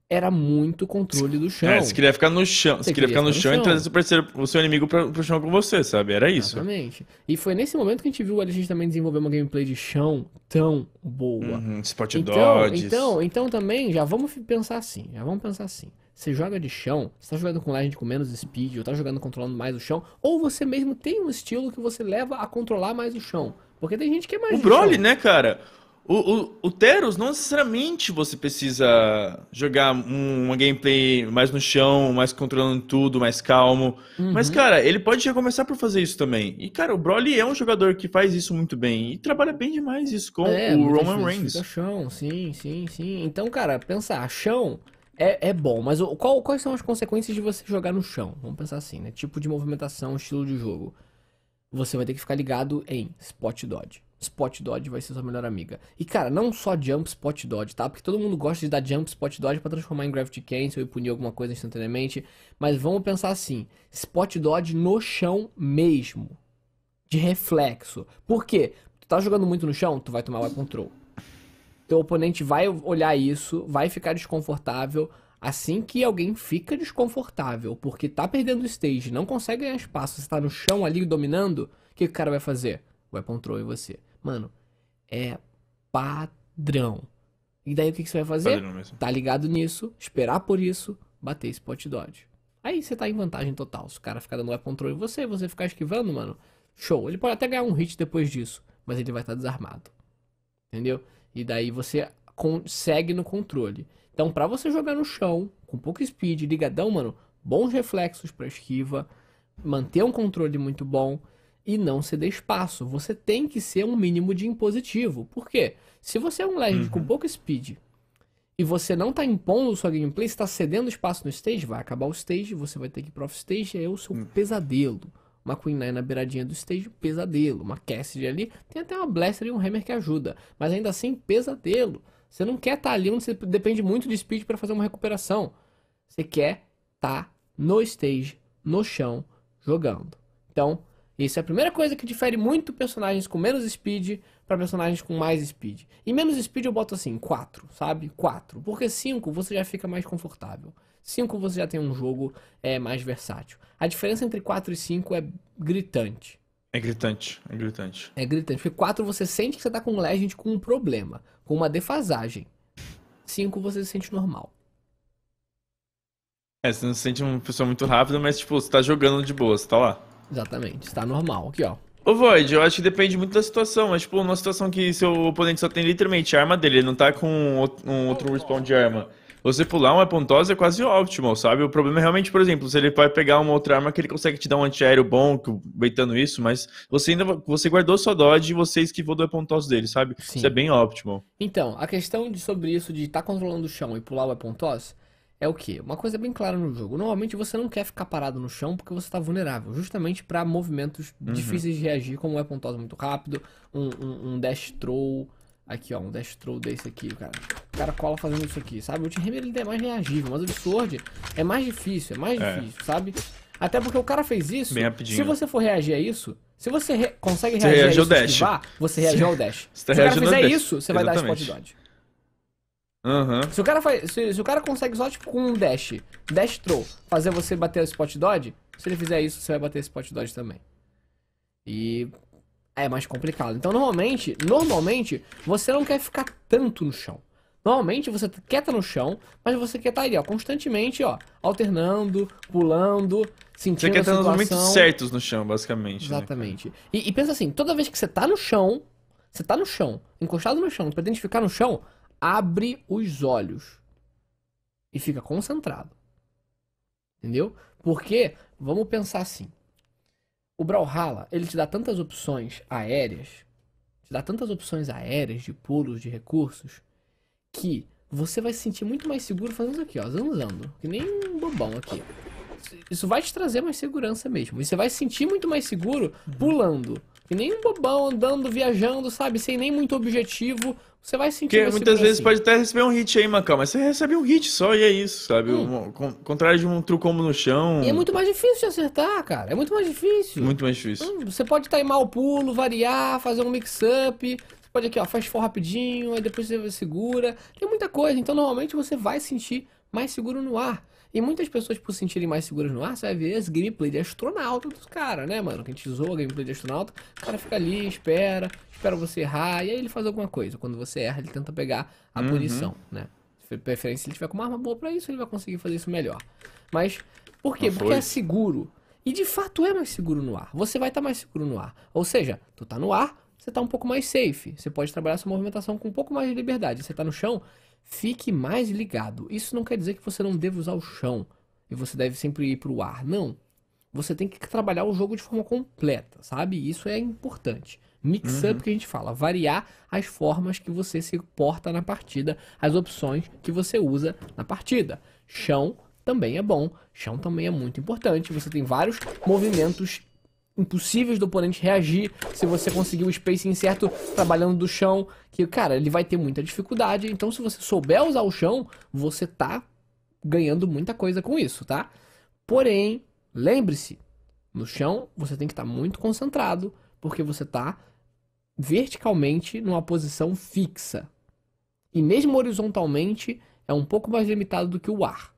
era muito controle do chão. É, você queria ficar no chão, você, você queria, ficar no, chão, no chão e trazer o, parceiro, o seu inimigo pra, pro chão com você, sabe? Era isso. Exatamente. E foi nesse momento que a gente viu a gente também desenvolver uma gameplay de chão tão boa. Uhum, Spot então, Então, então também, já vamos pensar assim, já vamos pensar assim. Você joga de chão, você tá jogando com legend com menos speed, ou tá jogando controlando mais o chão, ou você mesmo tem um estilo que você leva a controlar mais o chão. Porque tem gente que é mais. O Broly, chão. né, cara? O, o, o Teros, não necessariamente você precisa jogar um, uma gameplay mais no chão, mais controlando tudo, mais calmo. Uhum. Mas, cara, ele pode já começar por fazer isso também. E, cara, o Broly é um jogador que faz isso muito bem. E trabalha bem demais isso com é, o Roman Reigns. Chão, sim, sim, sim. Então, cara, pensar, chão é, é bom, mas o, qual, quais são as consequências de você jogar no chão? Vamos pensar assim, né? Tipo de movimentação, estilo de jogo. Você vai ter que ficar ligado em spot dodge Spot Dodge vai ser sua melhor amiga. E cara, não só Jump Spot Dodge, tá? Porque todo mundo gosta de dar Jump Spot Dodge para transformar em Gravity Cancel e punir alguma coisa instantaneamente. Mas vamos pensar assim: Spot Dodge no chão mesmo. De reflexo. Por quê? Tu tá jogando muito no chão, tu vai tomar Web Control. Teu oponente vai olhar isso, vai ficar desconfortável. Assim que alguém fica desconfortável porque tá perdendo o stage, não consegue ganhar espaço, você tá no chão ali dominando, o que, que o cara vai fazer? Vai control em você. Mano, é padrão. E daí o que, que você vai fazer? Tá ligado nisso, esperar por isso, bater esse pot dodge. Aí você tá em vantagem total. Se o cara ficar dando weapon control em você, você ficar esquivando, mano, show. Ele pode até ganhar um hit depois disso, mas ele vai estar tá desarmado. Entendeu? E daí você consegue no controle. Então, para você jogar no chão, com pouco speed, ligadão, mano, bons reflexos para esquiva, manter um controle muito bom e não ceder espaço. Você tem que ser um mínimo de impositivo. Por quê? Se você é um legend uhum. com pouco speed e você não está impondo sua gameplay, está cedendo espaço no stage, vai acabar o stage, você vai ter que ir pro stage, é o seu uhum. pesadelo. Uma Queen Nine na beiradinha do stage, pesadelo. Uma Cassidy ali, tem até uma Blaster e um Hammer que ajuda. Mas ainda assim, pesadelo. Você não quer estar tá ali onde você depende muito de speed para fazer uma recuperação. Você quer estar tá no stage, no chão, jogando. Então, isso é a primeira coisa que difere muito personagens com menos speed para personagens com mais speed. E menos speed eu boto assim, 4, sabe? 4. Porque 5 você já fica mais confortável. 5 você já tem um jogo é, mais versátil. A diferença entre 4 e 5 é gritante. É gritante, é gritante. É gritante. Porque 4 você sente que você tá com um Legend com um problema, com uma defasagem. 5 você se sente normal. É, você não se sente uma pessoa muito rápida, mas tipo, você tá jogando de boa, você tá lá. Exatamente, está normal. Aqui, ó. Ô Void, eu acho que depende muito da situação, mas tipo, numa situação que seu oponente só tem literalmente a arma dele, ele não tá com um outro respawn de arma. Você pular uma pontosa é quase ótimo, sabe? O problema é realmente, por exemplo, se ele vai pegar uma outra arma que ele consegue te dar um antiaéreo bom, beitando isso, mas você ainda você guardou sua dodge e você esquivou do apontoso dele, sabe? Sim. Isso é bem ótimo. Então, a questão de, sobre isso de estar tá controlando o chão e pular o apontoso, é o que? Uma coisa bem clara no jogo. Normalmente você não quer ficar parado no chão porque você está vulnerável, justamente para movimentos uhum. difíceis de reagir, como um weapon toss muito rápido, um, um, um dash throw. Aqui, ó, um dash throw desse aqui, cara. O cara cola fazendo isso aqui, sabe? O t ele é mais reagível, mas o Sword é mais difícil, é mais é. difícil, sabe? Até porque o cara fez isso. Bem rapidinho. Se você for reagir a isso, se você re consegue reagir você reage a isso, esquivar, você reage ao dash. Se, se o cara fizer isso, você Exatamente. vai dar spot dodge. Uhum. Se, o cara faz, se, se, o cara consegue só, tipo, com um dash, dash throw, fazer você bater o spot dodge, se ele fizer isso, você vai bater o spot dodge também. E é mais complicado. Então, normalmente, normalmente, você não quer ficar tanto no chão. Normalmente, você quer estar tá no chão, mas você quer estar tá ali, ó, constantemente, ó, alternando, pulando, sentindo Você quer estar tá nos momentos certos no chão, basicamente. Né? Exatamente. Né? E, e pensa assim, toda vez que você tá no chão, você tá no chão, encostado no chão, pretende ficar no chão, abre os olhos e fica concentrado. Entendeu? Porque, vamos pensar assim. O Brawlhalla, ele te dá tantas opções aéreas, te dá tantas opções aéreas de pulos, de recursos, que você vai se sentir muito mais seguro fazendo isso aqui, ó, zanzando, que nem um bobão aqui. Isso vai te trazer mais segurança mesmo. E você vai se sentir muito mais seguro uhum. pulando. Que nem um bobão andando, viajando, sabe? Sem nem muito objetivo. Você vai sentir Porque muitas vezes assim. pode até receber um hit aí, Macau, mas você recebe um hit só e é isso, sabe? Hum. Um, contrário de um trucombo no chão. E é muito mais difícil de acertar, cara. É muito mais difícil. Muito mais difícil. Hum, você pode timar o pulo, variar, fazer um mix-up. Você pode aqui, ó, faz for rapidinho, aí depois você segura. Tem muita coisa. Então, normalmente você vai sentir mais seguro no ar. E muitas pessoas, por se sentirem mais seguras no ar, você vai ver as gameplay de astronauta dos caras, né, mano? Que a gente zoa a gameplay de astronauta, o cara fica ali, espera, espera você errar, e aí ele faz alguma coisa. Quando você erra, ele tenta pegar a uhum. punição, né? De preferência, se ele tiver com uma arma boa para isso, ele vai conseguir fazer isso melhor. Mas, por quê? Porque é seguro. E de fato é mais seguro no ar. Você vai estar tá mais seguro no ar. Ou seja, tu tá no ar, você tá um pouco mais safe. Você pode trabalhar sua movimentação com um pouco mais de liberdade. Você tá no chão, fique mais ligado. Isso não quer dizer que você não deva usar o chão e você deve sempre ir pro ar. Não. Você tem que trabalhar o jogo de forma completa, sabe? Isso é importante. Mix-up uhum. que a gente fala, variar as formas que você se porta na partida, as opções que você usa na partida. Chão também é bom, chão também é muito importante. Você tem vários movimentos impossíveis do oponente reagir se você conseguir o spacing certo trabalhando do chão, que cara, ele vai ter muita dificuldade. Então se você souber usar o chão, você tá ganhando muita coisa com isso, tá? Porém, lembre-se, no chão você tem que estar tá muito concentrado, porque você tá verticalmente numa posição fixa. E mesmo horizontalmente é um pouco mais limitado do que o ar.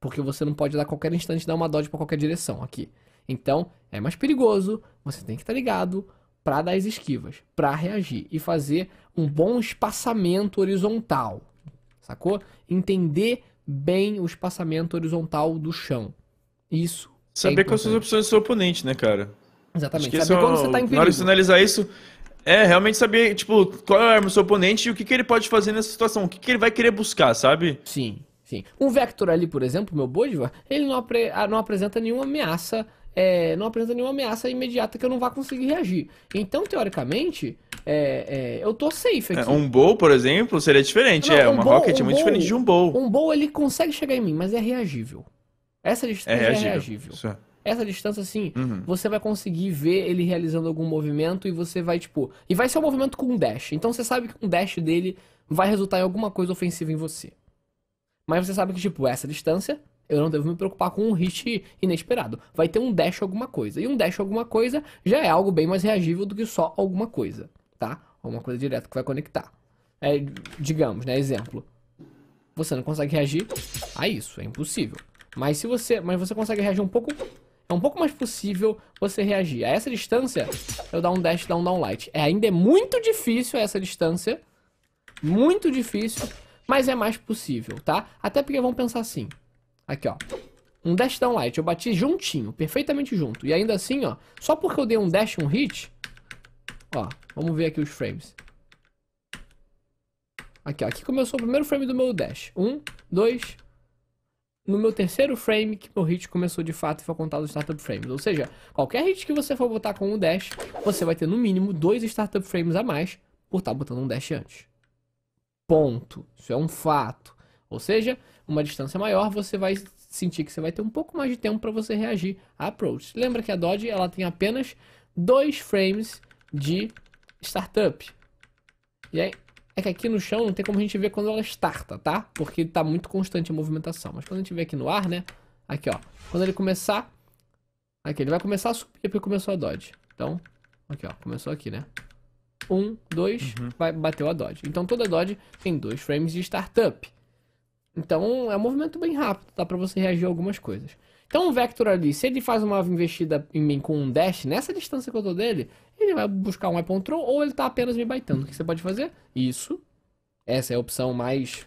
Porque você não pode dar qualquer instante dar uma dodge para qualquer direção aqui. Então, é mais perigoso, você tem que estar tá ligado para dar as esquivas, para reagir e fazer um bom espaçamento horizontal. Sacou? Entender bem o espaçamento horizontal do chão. Isso. É Saber é quais são as opções do seu oponente, né, cara? Exatamente. Saber é quando você tá em perigo. Na hora de analisar isso, é, realmente saber, tipo, qual é a arma do seu oponente e o que, que ele pode fazer nessa situação, o que, que ele vai querer buscar, sabe? Sim, sim. Um Vector ali, por exemplo, meu Bodivar, ele não, apre ah, não apresenta nenhuma ameaça, é, não apresenta nenhuma ameaça imediata que eu não vá conseguir reagir. Então, teoricamente, é, é, eu tô safe é, aqui. um Bow, por exemplo, seria diferente, não, é, um uma bowl, Rocket é um é muito bowl, diferente de um Bow. Um Bow, ele consegue chegar em mim, mas é reagível. Essa é distância é reagível. É reagível. Isso essa distância, assim, uhum. você vai conseguir ver ele realizando algum movimento e você vai, tipo. E vai ser um movimento com um dash. Então você sabe que um dash dele vai resultar em alguma coisa ofensiva em você. Mas você sabe que, tipo, essa distância, eu não devo me preocupar com um hit inesperado. Vai ter um dash alguma coisa. E um dash alguma coisa já é algo bem mais reagível do que só alguma coisa, tá? Alguma coisa direta que vai conectar. É, digamos, né? Exemplo. Você não consegue reagir a isso, é impossível. Mas se você, mas você consegue reagir um pouco é um pouco mais possível você reagir. A essa distância, eu dar um dash, dar um downlight. É, ainda é muito difícil essa distância, muito difícil, mas é mais possível, tá? Até porque vamos pensar assim, aqui ó, um dash downlight, eu bati juntinho, perfeitamente junto. E ainda assim, ó, só porque eu dei um dash, um hit, ó, vamos ver aqui os frames. Aqui, ó, aqui começou o primeiro frame do meu dash. Um, dois, no meu terceiro frame que meu hit começou de fato e foi contado os startup frames. Ou seja, qualquer hit que você for botar com um dash, você vai ter no mínimo dois startup frames a mais por estar tá botando um dash antes. Ponto. Isso é um fato. Ou seja, uma distância maior, você vai sentir que você vai ter um pouco mais de tempo para você reagir à approach. Lembra que a Dodge ela tem apenas dois frames de startup. E aí, é que aqui no chão não tem como a gente ver quando ela starta, tá? Porque está muito constante a movimentação. Mas quando a gente vê aqui no ar, né? Aqui, ó. Quando ele começar... Aqui, ele vai começar a subir porque começou a dodge. Então, aqui, ó. Começou aqui, né? Um, dois, uhum. vai, bateu a dodge. Então, toda dodge tem dois frames de startup. Então, é um movimento bem rápido. Dá para você reagir a algumas coisas. Então, o Vector ali, se ele faz uma investida em mim com um dash, nessa distância que eu tô dele, ele vai buscar um iPhone troll ou ele tá apenas me baitando. O que você pode fazer? Isso. Essa é a opção mais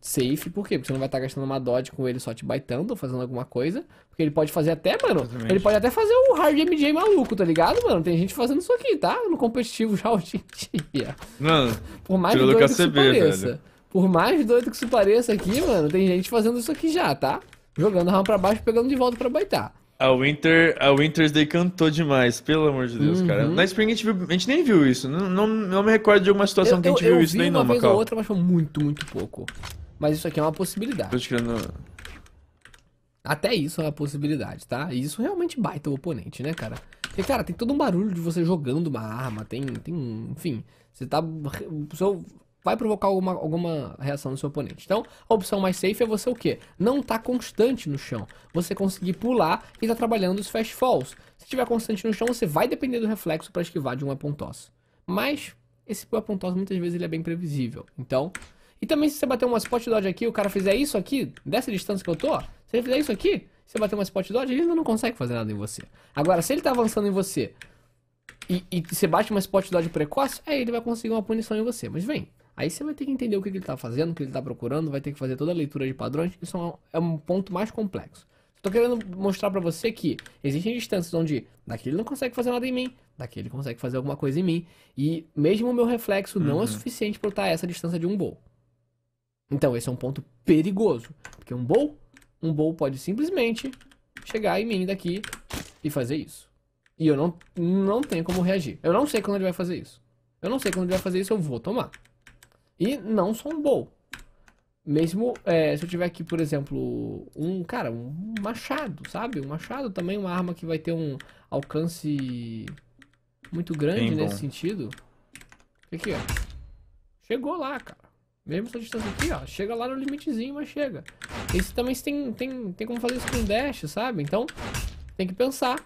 safe, por quê? Porque você não vai estar tá gastando uma dodge com ele só te baitando ou fazendo alguma coisa. Porque ele pode fazer até, mano. Exatamente. Ele pode até fazer o um hard MJ maluco, tá ligado, mano? Tem gente fazendo isso aqui, tá? No competitivo já hoje em dia. Mano, por mais doido que isso pareça. Velho. Por mais doido que isso pareça aqui, mano, tem gente fazendo isso aqui já, tá? Jogando RAM pra baixo pegando de volta pra baitar. A Winter, a Winter's Day cantou demais, pelo amor de Deus, uhum. cara. Na Spring a gente, viu, a gente, nem viu isso. Não, não, não me recordo de alguma situação eu, que a gente eu, viu eu isso vi daí, não, Macau. Eu vi uma ou outra, mas foi muito, muito pouco. Mas isso aqui é uma possibilidade. Tô tirando... Até isso é uma possibilidade, tá? E isso realmente baita o oponente, né, cara? Porque, cara, tem todo um barulho de você jogando uma arma, tem. tem enfim, você tá. O seu, vai provocar alguma, alguma reação no seu oponente. Então, a opção mais safe é você o quê? Não tá constante no chão. Você conseguir pular e tá trabalhando os fast falls. Se tiver constante no chão, você vai depender do reflexo para esquivar de um weapon toss. Mas, esse weapon toss muitas vezes ele é bem previsível. Então, e também se você bater uma spot dodge aqui, o cara fizer isso aqui, dessa distância que eu tô, se ele fizer isso aqui, se você bater uma spot dodge, ele ainda não consegue fazer nada em você. Agora, se ele tá avançando em você... E, e você bate uma spot dodge precoce, aí é, ele vai conseguir uma punição em você. Mas vem, Aí você vai ter que entender o que, ele está fazendo, o que ele está procurando, vai ter que fazer toda a leitura de padrões. Isso é um, é ponto mais complexo. Estou querendo mostrar para você que existem distâncias onde daqui ele não consegue fazer nada em mim, daqui ele consegue fazer alguma coisa em mim, e mesmo o meu reflexo uhum. não é uhum. suficiente para eu estar essa distância de um bowl. Então esse é um ponto perigoso, porque um bowl, um bowl pode simplesmente chegar em mim daqui e fazer isso. E eu não, não tenho como reagir. Eu não sei quando ele vai fazer isso. Eu não sei quando ele vai fazer isso, eu vou tomar. E não sombou. Mesmo é, se eu tiver aqui, por exemplo, um cara, um machado, sabe? Um machado também, uma arma que vai ter um alcance muito grande nesse sentido. Aqui, ó. Chegou lá, cara. Mesmo essa distância aqui, ó. Chega lá no limitezinho, mas chega. Isso também tem, tem, tem como fazer isso com dash, sabe? Então, tem que pensar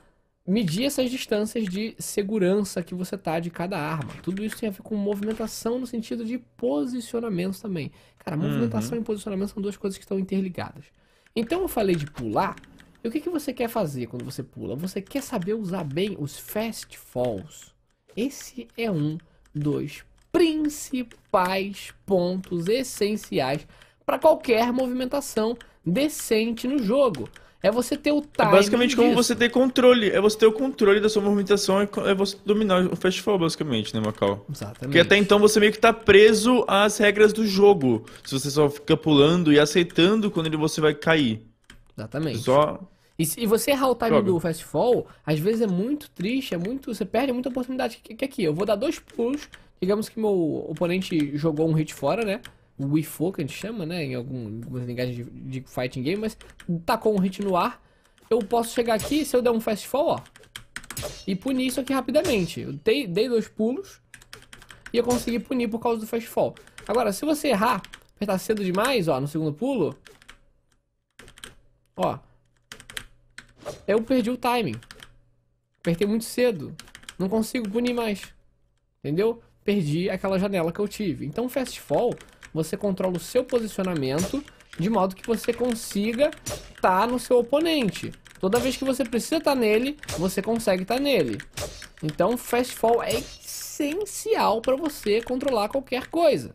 medir essas distâncias de segurança que você tá de cada arma. Tudo isso tem a ver com movimentação no sentido de posicionamento também. Cara, movimentação uhum. e posicionamento são duas coisas que estão interligadas. Então eu falei de pular. E o que, que você quer fazer quando você pula? Você quer saber usar bem os fast falls. Esse é um dos principais pontos essenciais para qualquer movimentação decente no jogo. É você ter o time. É basicamente como você ter controle. É você ter o controle da sua movimentação, é você dominar o festival, basicamente, né, Macau? Exatamente. Porque até então você meio que tá preso às regras do jogo. Se você só fica pulando e aceitando quando ele você vai cair. Exatamente. Só. E se você errar o time Joga. do festival, às vezes é muito triste, é muito. Você perde muita oportunidade. Que, que é aqui, eu vou dar dois pulos. Digamos que meu oponente jogou um hit fora, né? o Wifo, que a gente chama, né? Em algum, algumas linguagens de, de, fighting game, mas tacou tá um hit no ar. Eu posso chegar aqui, se eu der um fast fall, ó. E punir isso aqui rapidamente. Eu dei, dei dois pulos e eu consegui punir por causa do fast fall. Agora, se você errar, apertar cedo demais, ó, no segundo pulo. Ó. Eu perdi o timing. Apertei muito cedo. Não consigo punir mais. Entendeu? Perdi aquela janela que eu tive. Então, fast fall você controla o seu posicionamento de modo que você consiga estar tá no seu oponente. Toda vez que você precisa estar tá nele, você consegue estar tá nele. Então, fast fall é essencial para você controlar qualquer coisa.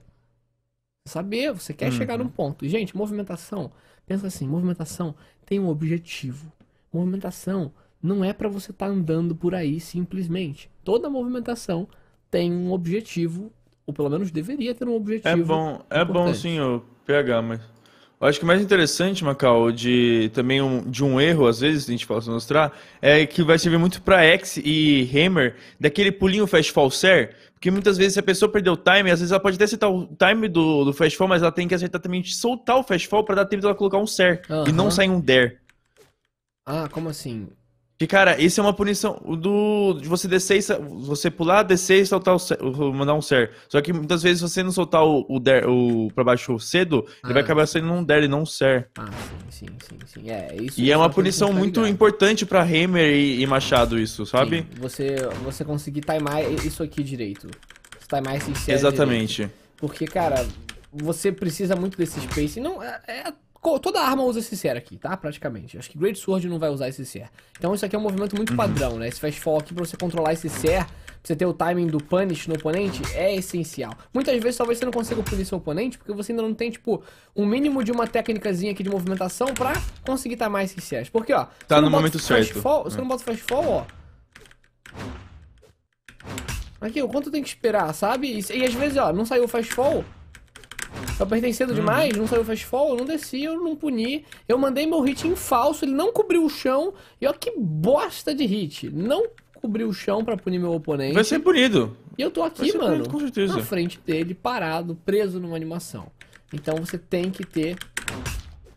Saber, você quer uhum. chegar num uhum. ponto. E, gente, movimentação, pensa assim, movimentação tem um objetivo. Movimentação não é para você estar tá andando por aí simplesmente. Toda movimentação tem um objetivo ou pelo menos deveria ter um é objetivo. É bom, importante. é bom sim o PH, mas. Eu acho que o mais interessante, Macau, de também um, de um erro, às vezes, a gente fala se mostrar, é que vai servir muito para X e Hammer, daquele pulinho fast falser, porque muitas vezes se a pessoa perdeu o time, às vezes ela pode até acertar o time do, do fast fall, mas ela tem que acertar também soltar o fast fall para dar tempo dela colocar um ser e não sair um der. Ah, como assim? Que, cara, isso é uma punição do de você descer, você pular, descer e soltar o mandar um ser. Só que muitas vezes você não soltar o, o, der, o pra baixo cedo, ah. ele vai ah. acabar sendo um der e não um ser. Ah, sim, sim, sim, sim. É, isso e é, é uma punição tá muito ligado. importante pra Hammer e, e Machado isso, sabe? Sim. Você, você conseguir timar isso aqui direito. Você timar esse ser Exatamente. Direito. Porque, cara, você precisa muito desse space. Não, é, é Toda arma usa esse CR aqui, tá? Praticamente. Acho que Great Sword não vai usar esse CR. Então isso aqui é um movimento muito uhum. padrão, né? Esse fast fall aqui, pra você controlar esse CR, pra você ter o timing do punish no oponente, é essencial. Muitas vezes talvez você não consiga punir seu oponente, porque você ainda não tem, tipo, um mínimo de uma técnicazinha aqui de movimentação pra conseguir timar tá esses CRs. Porque, ó... Tá no momento certo. Fall, Você é. não bota fast fall, ó... Aqui, o quanto tem que esperar, sabe? E, e às vezes, ó, não saiu o fast fall... Tava pertencendo uhum. demais, uhum. não saiu fast fall, eu não desci, eu não puni. Eu mandei meu hit em falso, ele não cobriu o chão. E ó que bosta de hit. Não cobriu o chão para punir meu oponente. Vai ser punido. E eu tô aqui, mano, punido, na frente dele, parado, preso numa animação. Então você tem que ter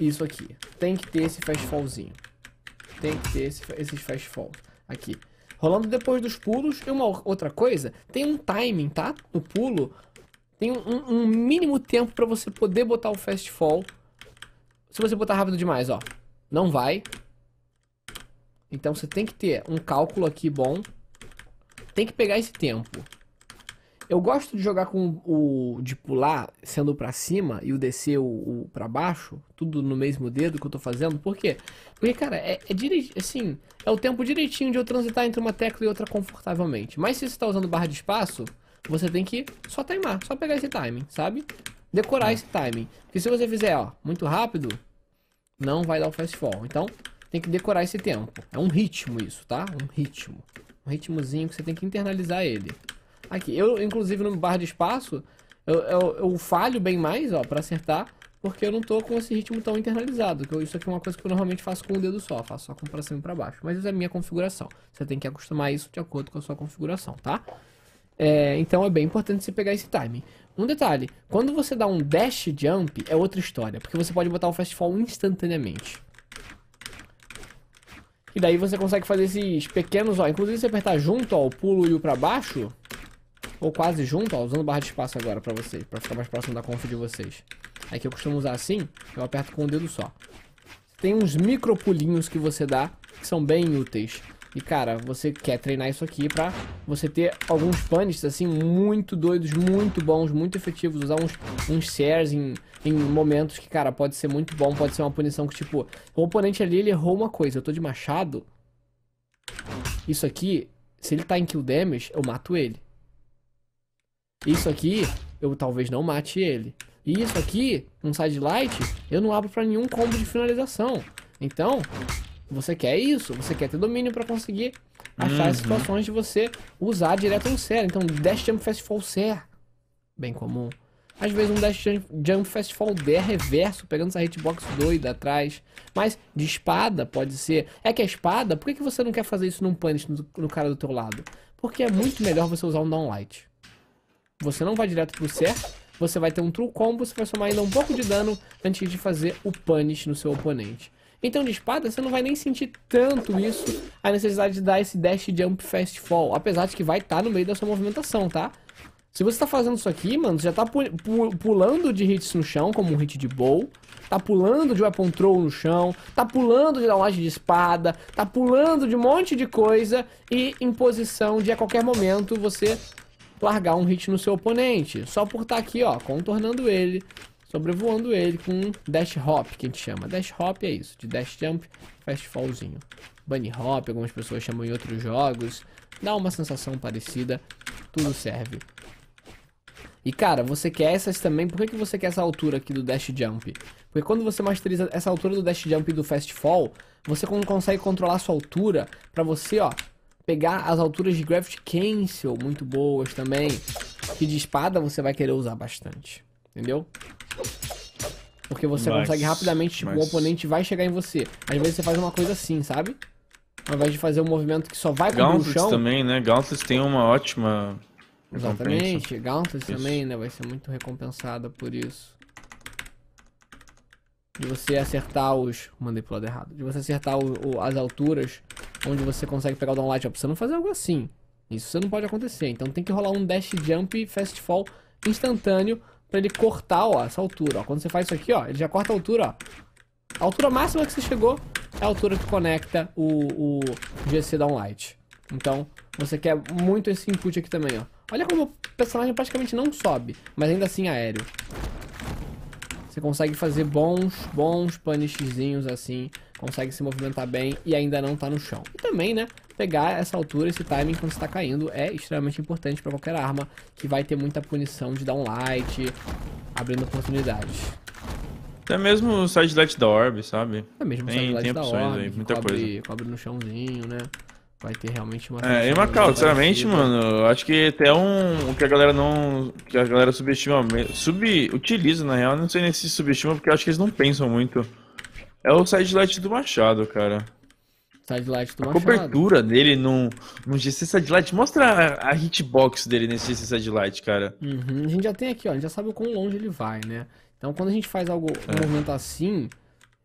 isso aqui. Tem que ter esse fast fallzinho. Tem que ter esse, esses fast falls aqui rolando depois dos pulos. E uma outra coisa, tem um timing, tá? No pulo, tem um, um mínimo tempo para você poder botar o fast fall. Se você botar rápido demais, ó, não vai. Então você tem que ter um cálculo aqui bom. Tem que pegar esse tempo. Eu gosto de jogar com o de pular sendo para cima e o descer o, o para baixo, tudo no mesmo dedo que eu tô fazendo. Por quê? Porque cara, é, é direitinho, assim, é o tempo direitinho de eu transitar entre uma tecla e outra confortavelmente. Mas se você tá usando barra de espaço, você tem que só timar, só pegar esse timing, sabe? Decorar ah. esse timing. Porque se você fizer, ó, muito rápido, não vai dar o fast fall. Então, tem que decorar esse tempo. É um ritmo isso, tá? Um ritmo. Um ritmozinho que você tem que internalizar ele. Aqui, eu, inclusive, no barra de espaço, eu, eu, eu falho bem mais, ó, pra acertar, porque eu não tô com esse ritmo tão internalizado. Que eu, isso aqui é uma coisa que eu normalmente faço com o dedo só, faço só com pra cima e pra baixo. Mas isso é minha configuração. Você tem que acostumar isso de acordo com a sua configuração, tá? É, então é bem importante você pegar esse timing. Um detalhe, quando você dá um dash jump, é outra história, porque você pode botar o fast fall instantaneamente. E daí você consegue fazer esses pequenos, ó, inclusive se apertar junto, ó, o pulo e o pra baixo, ou quase junto, ó, usando barra de espaço agora pra vocês, pra ficar mais próximo da conf de vocês. É que eu costumo usar assim, eu aperto com o dedo só. Tem uns micro pulinhos que você dá, que são bem úteis. E, cara, você quer treinar isso aqui pra você ter alguns punishes assim, muito doidos, muito bons, muito efetivos. Usar uns, uns shares em, em momentos que, cara, pode ser muito bom, pode ser uma punição que, tipo... O oponente ali, ele errou uma coisa. Eu tô de machado. Isso aqui, se ele tá em kill damage, eu mato ele. Isso aqui, eu talvez não mate ele. E isso aqui, um side light, eu não abro pra nenhum combo de finalização. Então, você quer isso, você quer ter domínio para conseguir achar uhum. situações de você usar direto no ser. Então, dash jump fast fall ser, bem comum. Às vezes um dash jump fast fall der reverso, pegando essa hitbox doida atrás. Mas de espada pode ser. É que a espada, por que, que você não quer fazer isso num punish no, no cara do teu lado? Porque é muito melhor você usar um downlight. Você não vai direto pro ser, você vai ter um true combo, você vai somar ainda um pouco de dano antes de fazer o punish no seu oponente. Então de espada você não vai nem sentir tanto isso, a necessidade de dar esse dash jump fast fall, apesar de que vai estar tá no meio da sua movimentação, tá? Se você tá fazendo isso aqui, mano, você já tá pu pu pulando de hits no chão, como um hit de bow, tá pulando de weapon throw no chão, tá pulando de laje de espada, tá pulando de um monte de coisa e em posição de a qualquer momento você largar um hit no seu oponente. Só por estar tá aqui, ó, contornando ele, sobrevoando ele com um dash hop, que a gente chama. Dash hop é isso, de dash jump, fast fallzinho. Bunny hop, algumas pessoas chamam em outros jogos, dá uma sensação parecida, tudo serve. E cara, você quer essas também, por que, que você quer essa altura aqui do dash jump? Porque quando você masteriza essa altura do dash jump e do fast fall, você consegue controlar a sua altura para você, ó, pegar as alturas de Gravity Cancel, muito boas também, que de espada você vai querer usar bastante, entendeu? Porque você mas, consegue rapidamente, tipo, mas... o oponente vai chegar em você. Às vezes você faz uma coisa assim, sabe? Ao invés de fazer um movimento que só vai com o chão. também, né? Gauntlets tem uma ótima Exatamente. Gauntlets também, né? Vai ser muito recompensada por isso. De você acertar os... Mandei pro lado errado. De você acertar o, o, as alturas onde você consegue pegar o downlight. você não fazer algo assim. Isso não pode acontecer. Então tem que rolar um dash jump fast fall instantâneo pra ele cortar, ó, essa altura, ó. Quando você faz isso aqui, ó, ele já corta a altura, ó. A altura máxima que você chegou é a altura que conecta o, o GC Downlight. Então, você quer muito esse input aqui também, ó. Olha como o personagem praticamente não sobe, mas ainda assim é aéreo. Você consegue fazer bons, bons punishzinhos assim consegue se movimentar bem e ainda não tá no chão. E também, né, pegar essa altura, esse timing quando está caindo é extremamente importante para qualquer arma que vai ter muita punição de light, abrindo oportunidades. Até mesmo o side light da orb, sabe? É mesmo tem, side light tem da orb, aí, muita cobre, coisa. cobre no chãozinho, né? Vai ter realmente uma... É, e Macau, sinceramente, mano, acho que até um... O que a galera não... que a galera subestima... subutiliza na real, não sei nem se subestima, porque acho que eles não pensam muito é o sidelight do Machado, cara. Sidelight do a Machado. cobertura dele num, num GC Sidelight. Mostra a, a hitbox dele nesse GC Sidelight, cara. Uhum. A gente já tem aqui, ó. A gente já sabe o quão longe ele vai, né? Então quando a gente faz algo, um é. movimento assim.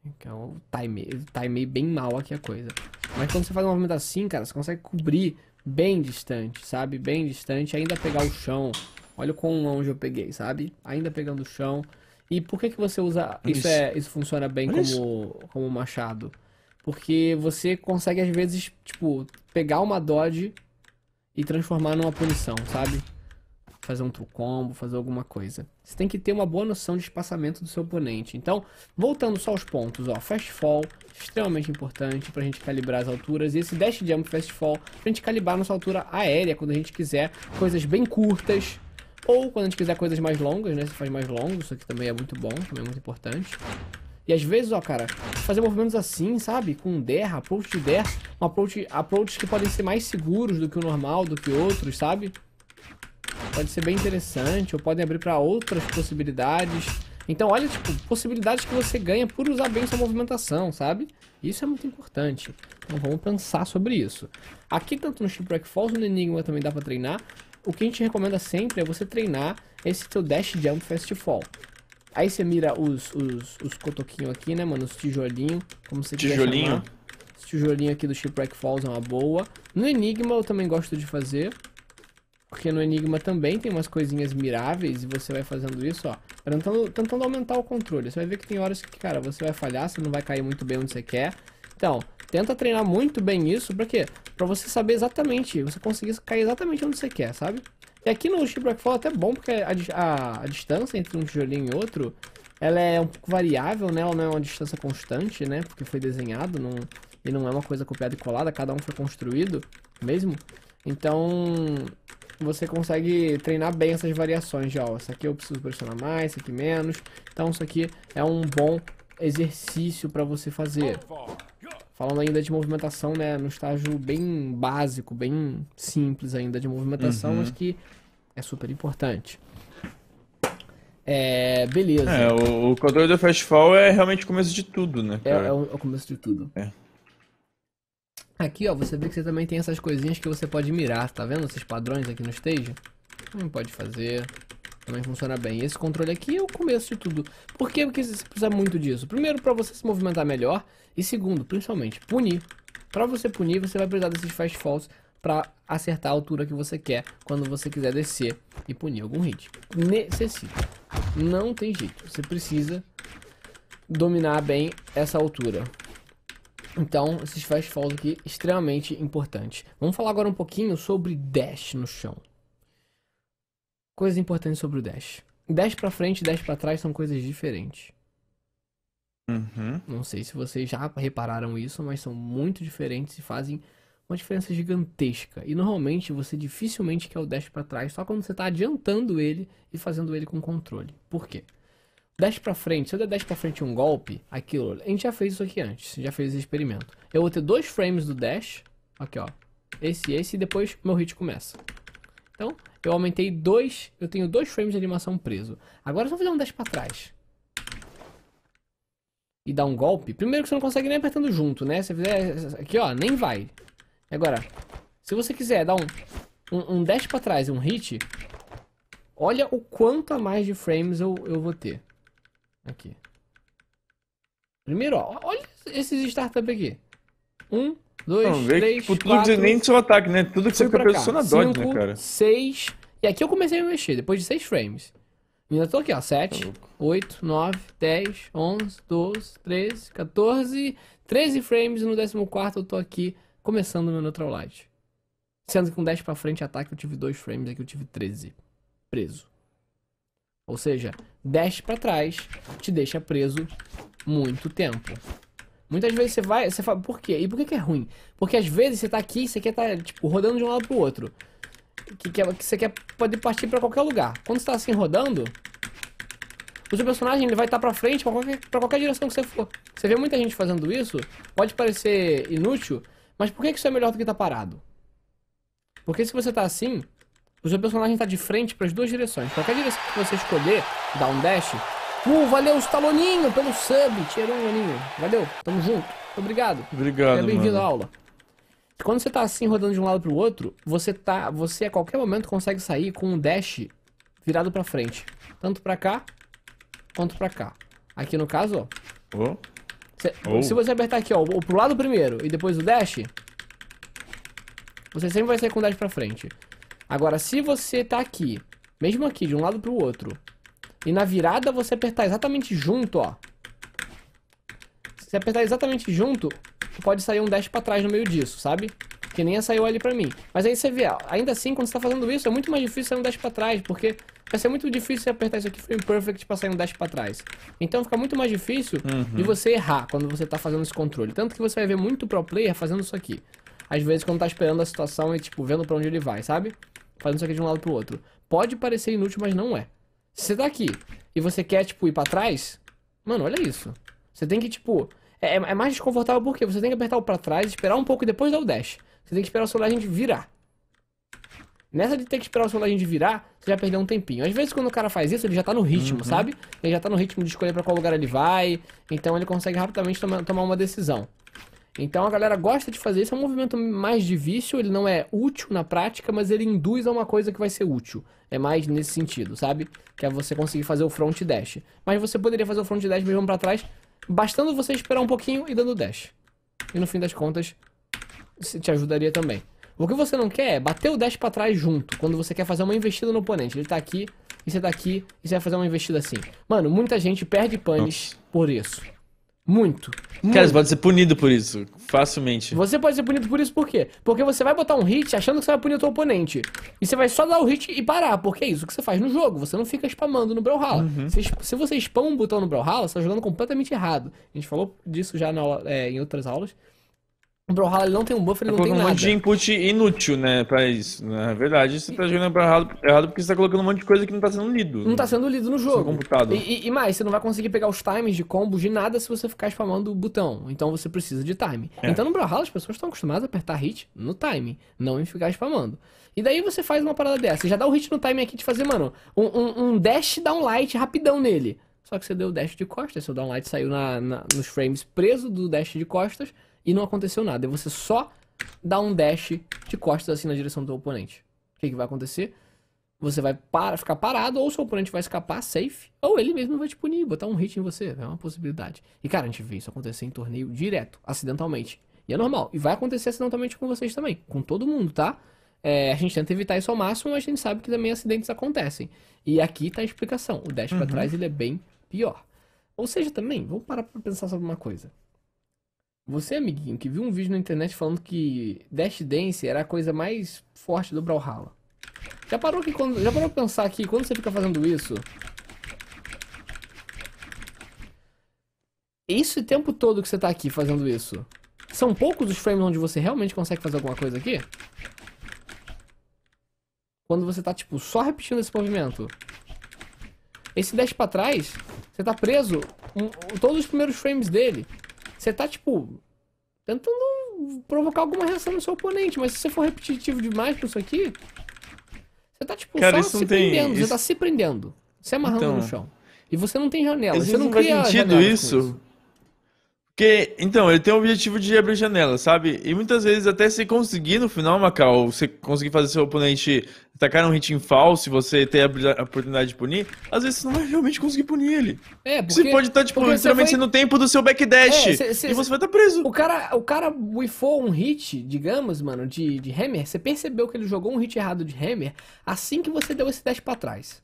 Então, time, timei bem mal aqui a coisa. Mas quando você faz um movimento assim, cara, você consegue cobrir bem distante, sabe? Bem distante, ainda pegar o chão. Olha o quão longe eu peguei, sabe? Ainda pegando o chão. E por que que você usa. Isso, isso é, isso funciona bem como, isso. como machado? Porque você consegue, às vezes, tipo, pegar uma dodge e transformar numa punição, sabe? Fazer um trucombo, fazer alguma coisa. Você tem que ter uma boa noção de espaçamento do seu oponente. Então, voltando só aos pontos, ó. Fast fall, extremamente importante pra gente calibrar as alturas. E esse dash jump fast fall, pra gente calibrar nossa altura aérea quando a gente quiser. Coisas bem curtas, ou quando a gente quiser coisas mais longas, né? Você faz mais longo, isso aqui também é muito bom, também é muito importante. E às vezes, ó, cara, fazer movimentos assim, sabe? Com der, approach de der, um approach, approaches que podem ser mais seguros do que o normal, do que outros, sabe? Pode ser bem interessante, ou podem abrir para outras possibilidades. Então, olha, tipo, possibilidades que você ganha por usar bem sua movimentação, sabe? Isso é muito importante. Então, vamos pensar sobre isso. Aqui, tanto no Shipwreck Falls, no Enigma também dá pra treinar o que a gente recomenda sempre é você treinar esse teu dash jump fast fall. Aí você mira os, os, os cotoquinhos aqui, né, mano? Os tijolinhos, como você tijolinho. Os tijolinhos aqui do Shipwreck Falls é uma boa. No Enigma eu também gosto de fazer. Porque no Enigma também tem umas coisinhas miráveis e você vai fazendo isso, ó. Tentando, tentando aumentar o controle. Você vai ver que tem horas que, cara, você vai falhar, você não vai cair muito bem onde você quer. Então, Tenta treinar muito bem isso, pra quê? Pra você saber exatamente, você conseguir cair exatamente onde você quer, sabe? E aqui no Shipwreck Fall é até bom, porque a, a, a, distância entre um tijolinho e outro, ela é um pouco variável, né? Ela não é uma distância constante, né? Porque foi desenhado não, e não é uma coisa copiada e colada, cada um foi construído mesmo. Então, você consegue treinar bem essas variações já, ó. essa aqui eu preciso pressionar mais, essa aqui menos. Então, isso aqui é um bom exercício para você fazer. Falando ainda de movimentação, né? No estágio bem básico, bem simples ainda de movimentação, uhum. mas que é super importante. É, beleza. É, o, o controle do festival é realmente o começo de tudo, né? É, é, o, é o começo de tudo. É. Aqui, ó, você vê que você também tem essas coisinhas que você pode mirar, tá vendo? Esses padrões aqui no stage. Também pode fazer. Também funciona bem. Esse controle aqui é o começo de tudo. Por que você precisa muito disso? Primeiro, para você se movimentar melhor. E segundo, principalmente, punir. Para você punir, você vai precisar desses fast falls para acertar a altura que você quer quando você quiser descer e punir algum hit. Necessita. Não tem jeito. Você precisa dominar bem essa altura. Então, esses fast falls aqui extremamente importantes. Vamos falar agora um pouquinho sobre dash no chão. Coisas importantes sobre o dash. Dash para frente e dash para trás são coisas diferentes. Uhum. Não sei se vocês já repararam isso, mas são muito diferentes e fazem uma diferença gigantesca. E normalmente você dificilmente quer o dash para trás só quando você está adiantando ele e fazendo ele com controle. Por quê? Dash para frente, se eu der dash para frente um golpe, aquilo, a gente já fez isso aqui antes, já fez esse experimento. Eu vou ter dois frames do dash, aqui ó, esse e esse, e depois meu hit começa. Então, eu aumentei dois, eu tenho dois frames de animação preso. Agora é só fazer um dash pra trás. E dar um golpe. Primeiro que você não consegue nem apertando junto, né? Se fizer aqui, ó, nem vai. Agora, se você quiser dar um, um, um dash pra trás e um hit, olha o quanto a mais de frames eu, eu vou ter. Aqui. Primeiro, ó, olha esses startup aqui. Um, dois, não, três, tipo, quatro... Não nem seu ataque, né? Tudo que você fica pressionando né, cara? seis... E aqui eu comecei a me mexer, depois de seis frames. E ainda tô aqui, ó. 7, tá 8, 9, 10, 11, 12, 13, 14, 13 frames. E no 14 eu tô aqui começando meu Neutral Light. Sendo que com 10 pra frente ataque eu tive 2 frames, aqui eu tive 13. Preso. Ou seja, 10 para trás te deixa preso muito tempo. Muitas vezes você vai, você fala, por quê? E por que, que é ruim? Porque às vezes você tá aqui e você quer tá, tipo, rodando de um lado pro outro. Que, que, é, que você quer poder partir para qualquer lugar. Quando você tá assim rodando, o seu personagem ele vai estar tá pra frente pra qualquer, pra qualquer direção que você for. Você vê muita gente fazendo isso, pode parecer inútil, mas por que, que isso é melhor do que tá parado? Porque se você tá assim, o seu personagem tá de frente para as duas direções. Qualquer direção que você escolher, dá um dash, Uh, valeu, Staloninho, pelo sub. Tirou um Valeu, tamo junto. Obrigado. Obrigado, é bem-vindo à aula. Quando você tá assim, rodando de um lado pro outro, você tá, você a qualquer momento consegue sair com um dash virado pra frente. Tanto pra cá, quanto pra cá. Aqui no caso, ó. Oh. Cê, oh. Se você apertar aqui, ó, pro lado primeiro e depois o dash, você sempre vai sair com o dash pra frente. Agora, se você tá aqui, mesmo aqui, de um lado pro outro, e na virada você apertar exatamente junto, ó. Se você apertar exatamente junto, pode sair um dash pra trás no meio disso, sabe? Que nem saiu ali pra mim. Mas aí você vê, ó, ainda assim, quando você tá fazendo isso, é muito mais difícil sair um dash pra trás, porque vai ser muito difícil você apertar isso aqui frame perfect pra sair um dash pra trás. Então fica muito mais difícil uhum. de você errar quando você tá fazendo esse controle. Tanto que você vai ver muito pro player fazendo isso aqui. Às vezes quando tá esperando a situação e, tipo, vendo pra onde ele vai, sabe? Fazendo isso aqui de um lado pro outro. Pode parecer inútil, mas não é. Se você tá aqui e você quer, tipo, ir pra trás, mano, olha isso. Você tem que, tipo. É, é, é mais desconfortável porque você tem que apertar o pra trás, esperar um pouco e depois dar o dash. Você tem que esperar o celular a gente virar. Nessa de ter que esperar o celular a gente virar, você já perdeu um tempinho. Às vezes quando o cara faz isso, ele já tá no ritmo, uhum. sabe? Ele já tá no ritmo de escolher para qual lugar ele vai, então ele consegue rapidamente tomar tomar uma decisão. Então a galera gosta de fazer isso, é um movimento mais de vício, ele não é útil na prática, mas ele induz a uma coisa que vai ser útil. É mais nesse sentido, sabe? Que é você conseguir fazer o front dash. Mas você poderia fazer o front dash mesmo pra trás, bastando você esperar um pouquinho e dando dash. E no fim das contas, te ajudaria também. O que você não quer é bater o dash pra trás junto, quando você quer fazer uma investida no oponente. Ele tá aqui, e você tá aqui, e você vai fazer uma investida assim. Mano, muita gente perde panes por isso. Muito. Cara, muito. você pode ser punido por isso, facilmente. Você pode ser punido por isso por quê? Porque você vai botar um hit achando que você vai punir o seu oponente. E você vai só dar o hit e parar, porque é isso que você faz no jogo. Você não fica spamando no Brawlhalla. Uhum. Se, se você spam um botão no Brawlhalla, você tá jogando completamente errado. A gente falou disso já na aula, é, em outras aulas. O Brawlhalla ele não tem um buff, ele tá não tem nada. um monte de input inútil, né, pra isso. Na né? é verdade, você tá jogando errado, errado porque você tá colocando um monte de coisa que não tá sendo lido. Não tá sendo lido no jogo. Computado. E, e, mais, você não vai conseguir pegar os times de combos de nada se você ficar spamando o botão. Então você precisa de time. É. Então no Brawlhalla as pessoas estão acostumadas a apertar hit no time, não em ficar spamando. E daí você faz uma parada dessa. Você já dá o hit no time aqui de fazer, mano, um, um, um dash, down um light rapidão nele. Só que você deu o dash de costas, seu light saiu na, na, nos frames preso do dash de costas e não aconteceu nada. E você só dá um dash de costas assim na direção do oponente. O que, que vai acontecer? Você vai para, ficar parado, ou seu oponente vai escapar safe, ou ele mesmo vai te punir, botar um hit em você. É uma possibilidade. E cara, a gente vê isso acontecer em torneio direto, acidentalmente. E é normal. E vai acontecer acidentalmente com vocês também. Com todo mundo, tá? É, a gente tenta evitar isso ao máximo, mas a gente sabe que também acidentes acontecem. E aqui tá a explicação. O dash uhum. para trás ele é bem pior. Ou seja, também, vamos parar pra pensar sobre uma coisa. Você, amiguinho, que viu um vídeo na internet falando que Dash Dance era a coisa mais forte do Brawlhalla. Já parou que quando, já parou pra pensar que quando você fica fazendo isso, esse tempo todo que você tá aqui fazendo isso, são poucos os frames onde você realmente consegue fazer alguma coisa aqui? Quando você tá, tipo, só repetindo esse movimento. Esse dash pra trás, você tá preso todos os primeiros frames dele. Você tá, tipo, tentando provocar alguma reação no seu oponente, mas se você for repetitivo demais com isso aqui, você tá, tipo, Cara, só se tem... prendendo, isso... você tá se prendendo, se amarrando então, no chão. E você não tem janela, você não, não cria sentido isso. isso. Porque, então, ele tem o objetivo de abrir janela, sabe? E muitas vezes até se conseguir no final, Macau, você conseguir fazer seu oponente atacar um hit em falso e você ter a oportunidade de punir, às vezes você não vai realmente conseguir punir ele. É, porque, você pode estar, tá, tipo, literalmente foi... no tempo do seu backdash é, cê, cê, e você vai estar tá preso. O cara, o cara whiffou um hit, digamos, mano, de, de hammer, você percebeu que ele jogou um hit errado de hammer assim que você deu esse dash pra trás.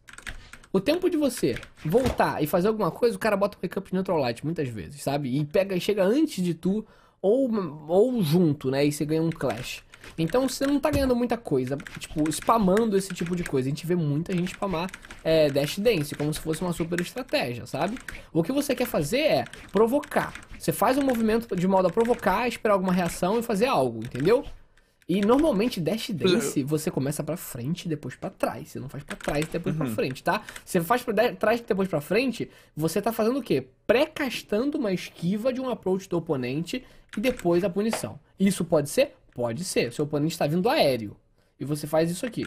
O tempo de você voltar e fazer alguma coisa, o cara bota o backup de neutral muitas vezes, sabe? E pega e chega antes de tu ou, ou junto, né? E você ganha um clash. Então você não tá ganhando muita coisa, tipo, spamando esse tipo de coisa. A gente vê muita gente spamar é, Dash Dance, como se fosse uma super estratégia, sabe? O que você quer fazer é provocar. Você faz um movimento de modo a provocar, esperar alguma reação e fazer algo, entendeu? E normalmente dash dance você começa para frente depois para trás. Você não faz para trás depois uhum. para frente, tá? Você faz para trás depois para frente, você tá fazendo o quê? Precastando uma esquiva de um approach do oponente e depois a punição. Isso pode ser? Pode ser. Seu oponente tá vindo aéreo e você faz isso aqui.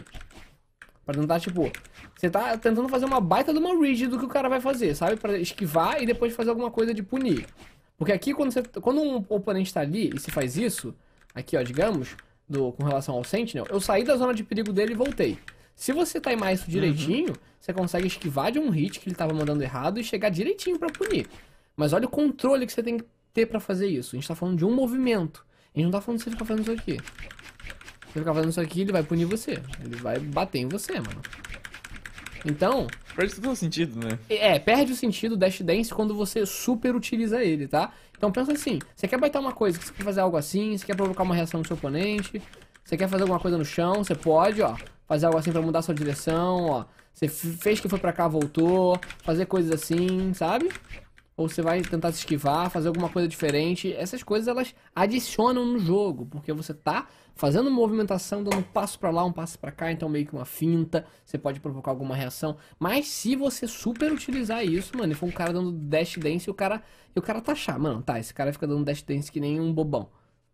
Pra tentar, tipo, você tá tentando fazer uma baita de uma rigid do que o cara vai fazer, sabe? Pra esquivar e depois fazer alguma coisa de punir. Porque aqui, quando, você, quando um oponente tá ali e se faz isso, aqui, ó, digamos, do, com relação ao Sentinel, eu saí da zona de perigo dele e voltei. Se você timar tá isso uhum. direitinho, uhum. você consegue esquivar de um hit que ele estava mandando errado e chegar direitinho para punir. Mas olha o controle que você tem que ter para fazer isso. A gente tá falando de um movimento. A gente não tá falando de você ficar fazendo isso aqui. Se Você ficar fazendo isso aqui, ele vai punir você. Ele vai bater em você, mano. Então. Perde todo o sentido, né? É, perde o sentido do Dash Dance quando você super utiliza ele, tá? Então pensa assim: você quer baitar uma coisa, você quer fazer algo assim, você quer provocar uma reação do seu oponente, você quer fazer alguma coisa no chão, você pode, ó, fazer algo assim para mudar sua direção, ó. Você fez que foi para cá, voltou, fazer coisas assim, sabe? ou você vai tentar se esquivar, fazer alguma coisa diferente. Essas coisas elas adicionam no jogo, porque você tá fazendo movimentação, dando um passo para lá, um passo para cá, então meio que uma finta, você pode provocar alguma reação. Mas se você super utilizar isso, mano, e for um cara dando dash dance, e o cara, e o cara taxar, mano, tá, esse cara fica dando dash dance que nem um bobão.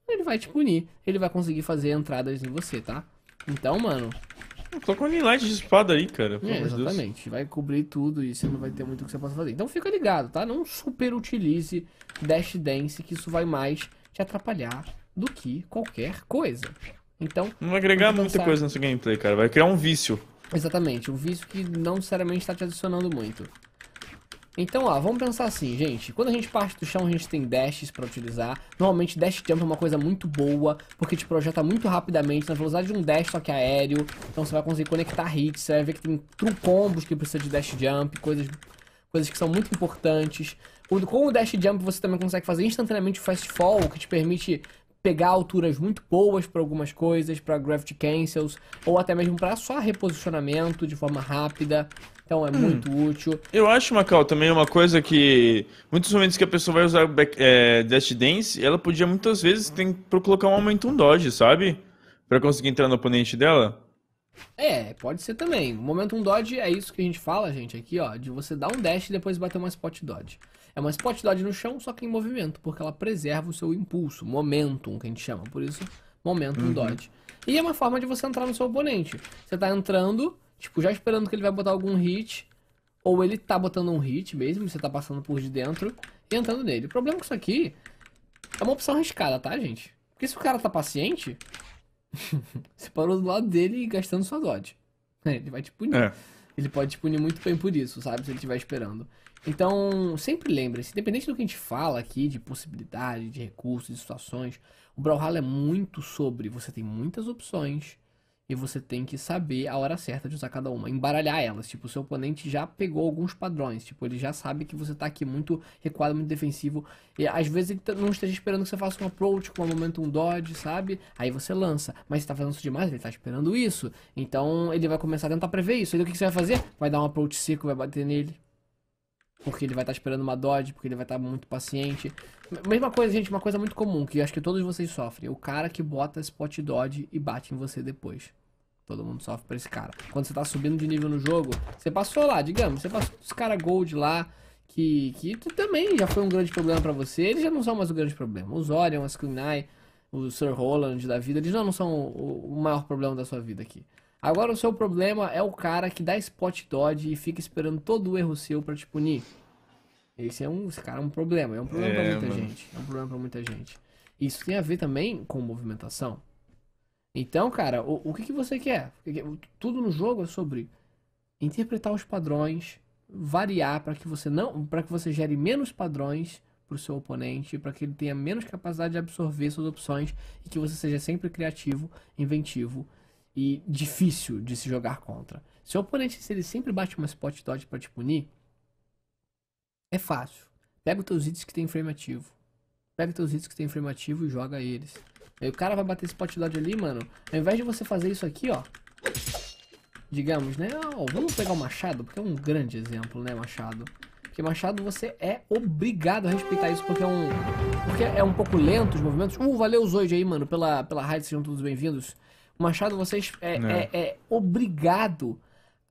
Ele vai te punir, ele vai conseguir fazer entradas em você, tá? Então, mano, Coloca um light de espada aí, cara. É, exatamente. Vai cobrir tudo e você não vai ter muito que você possa fazer. Então fica ligado, tá? Não super utilize Dash Dance, que isso vai mais te atrapalhar do que qualquer coisa. Então. Não vai agregar muita coisa no seu gameplay, cara. Vai criar um vício. Exatamente, um vício que não necessariamente está te adicionando muito. Então, ó, vamos pensar assim, gente. Quando a gente parte do chão, a gente tem dashes para utilizar. Normalmente, dash jump é uma coisa muito boa, porque te projeta muito rapidamente, na velocidade de um dash, só que é aéreo. Então, você vai conseguir conectar hits, você vai ver que tem true combos que precisa de dash jump, coisas, coisas que são muito importantes. Com o dash jump, você também consegue fazer instantaneamente o fast fall, que te permite pegar alturas muito boas para algumas coisas, para gravity cancels, ou até mesmo para só reposicionamento de forma rápida. Então é hum. muito útil. Eu acho, Macau, também uma coisa que. Muitos momentos que a pessoa vai usar back, é, Dash Dance, ela podia muitas vezes tem pra colocar um um Dodge, sabe? Para conseguir entrar no oponente dela. É, pode ser também. momento um Dodge é isso que a gente fala, gente, aqui, ó, de você dar um dash e depois bater uma spot dodge. É uma spotlight no chão, só que em movimento, porque ela preserva o seu impulso, momentum, que a gente chama. Por isso, momentum uhum. dodge. E é uma forma de você entrar no seu oponente. Você tá entrando, tipo, já esperando que ele vai botar algum hit, ou ele tá botando um hit mesmo, você tá passando por de dentro e entrando nele. O problema com isso aqui é uma opção arriscada, tá, gente? Porque se o cara tá paciente, você parou do lado dele e gastando sua dodge. Ele vai te punir. É. Ele pode te punir muito bem por isso, sabe? Se ele estiver esperando. Então, sempre lembre-se, independente do que a gente fala aqui, de possibilidade, de recursos, de situações, o Brawlhalla é muito sobre você tem muitas opções e você tem que saber a hora certa de usar cada uma, embaralhar elas. Tipo, o seu oponente já pegou alguns padrões, tipo, ele já sabe que você tá aqui muito recuado, muito defensivo, e às vezes ele não esteja esperando que você faça um approach com um momentum dodge, sabe? Aí você lança, mas você tá fazendo isso demais, ele tá esperando isso, então ele vai começar a tentar prever isso. Aí o que, que você vai fazer? Vai dar um approach seco, vai bater nele porque ele vai estar tá esperando uma dodge, porque ele vai estar tá muito paciente. Mesma coisa, gente, uma coisa muito comum que acho que todos vocês sofrem. O cara que bota spot dodge e bate em você depois. Todo mundo sofre pra esse cara. Quando você tá subindo de nível no jogo, você passou lá, digamos, você passou os caras gold lá, que, que também já foi um grande problema para você. Eles já não são mais um grande problema. Os Orion, as Kunai, o Sir Roland da vida, eles já não são o, o maior problema da sua vida aqui. Agora o seu problema é o cara que dá spot dodge e fica esperando todo o erro seu para te punir. Esse é um, esse cara é um problema, é um problema é, para muita mano. gente, é um problema para muita gente. Isso tem a ver também com movimentação. Então, cara, o, o que, que você quer? Tudo no jogo é sobre interpretar os padrões, variar para que você não, para que você gere menos padrões para o seu oponente, para que ele tenha menos capacidade de absorver suas opções e que você seja sempre criativo, inventivo e difícil de se jogar contra. Se o oponente, se ele sempre bate uma spot dodge para te punir, é fácil. Pega os teus hits que tem frame ativo. Pega os teus hits que tem frame ativo e joga eles. Aí o cara vai bater spot dodge ali, mano. Ao invés de você fazer isso aqui, ó. Digamos, né? vamos pegar o machado, porque é um grande exemplo, né, machado? Porque machado você é obrigado a respeitar isso, porque é um... Porque é um pouco lento os movimentos. Uh, valeu, Zoid aí, mano, pela, pela raid, sejam todos bem-vindos. Machado, você é, é. é, é obrigado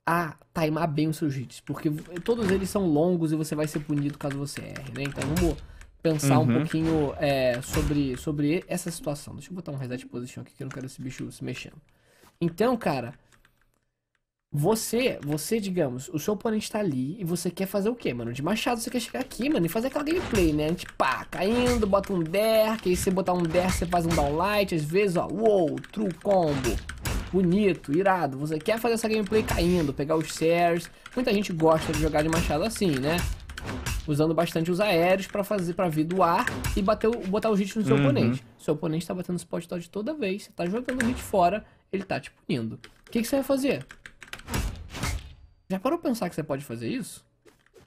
a timar bem os seus hits, porque todos eles são longos e você vai ser punido caso você erre, né? Então vamos pensar uhum. um pouquinho é, sobre, sobre essa situação. Deixa eu botar um reset position aqui que eu não quero esse bicho se mexendo. Então, cara, você, você, digamos, o seu oponente tá ali e você quer fazer o quê, mano? De machado você quer chegar aqui, mano, e fazer aquela gameplay, né? Tipo, pá, caindo, bota um derk, aí você botar um derk, você faz um downlight, às vezes, ó, uou, true combo. Bonito, irado, você quer fazer essa gameplay caindo, pegar os shares. Muita gente gosta de jogar de machado assim, né? Usando bastante os aéreos pra fazer, para vir do ar e bater o, botar o hit no seu uhum. oponente. Seu oponente tá batendo spot dodge toda vez, você tá jogando o hit fora, ele tá te punindo. O que, que você vai fazer? Já parou pra pensar que você pode fazer isso?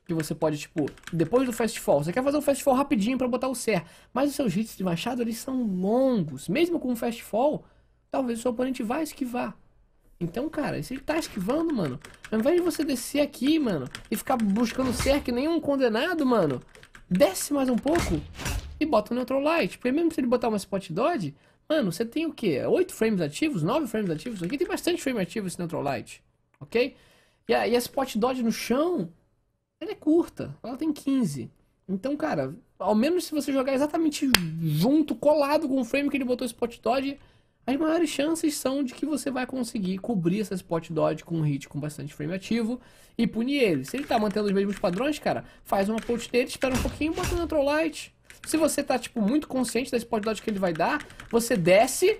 Que você pode, tipo, depois do fast fall você quer fazer um fast fall rapidinho para botar o ser, mas os seus hits de machado eles são longos. Mesmo com fast fall talvez o seu oponente vá esquivar. Então, cara, se ele tá esquivando, mano, ao invés de você descer aqui, mano, e ficar buscando ser que nenhum condenado, mano, desce mais um pouco e bota um Neutral Light. Porque mesmo se ele botar uma Spot Dodge, mano, você tem o quê? 8 frames ativos? 9 frames ativos? Aqui tem bastante frame ativo esse Neutral Light, ok? E a, e a Spot Dodge no chão, ela é curta, ela tem 15. Então, cara, ao menos se você jogar exatamente junto, colado com o frame que ele botou Spot Dodge, as maiores chances são de que você vai conseguir cobrir essa Spot Dodge com um hit com bastante frame ativo e punir ele. Se ele tá mantendo os mesmos padrões, cara, faz uma approach dele, espera um pouquinho, bota na troll light. Se você tá, tipo, muito consciente da Spot Dodge que ele vai dar, você desce,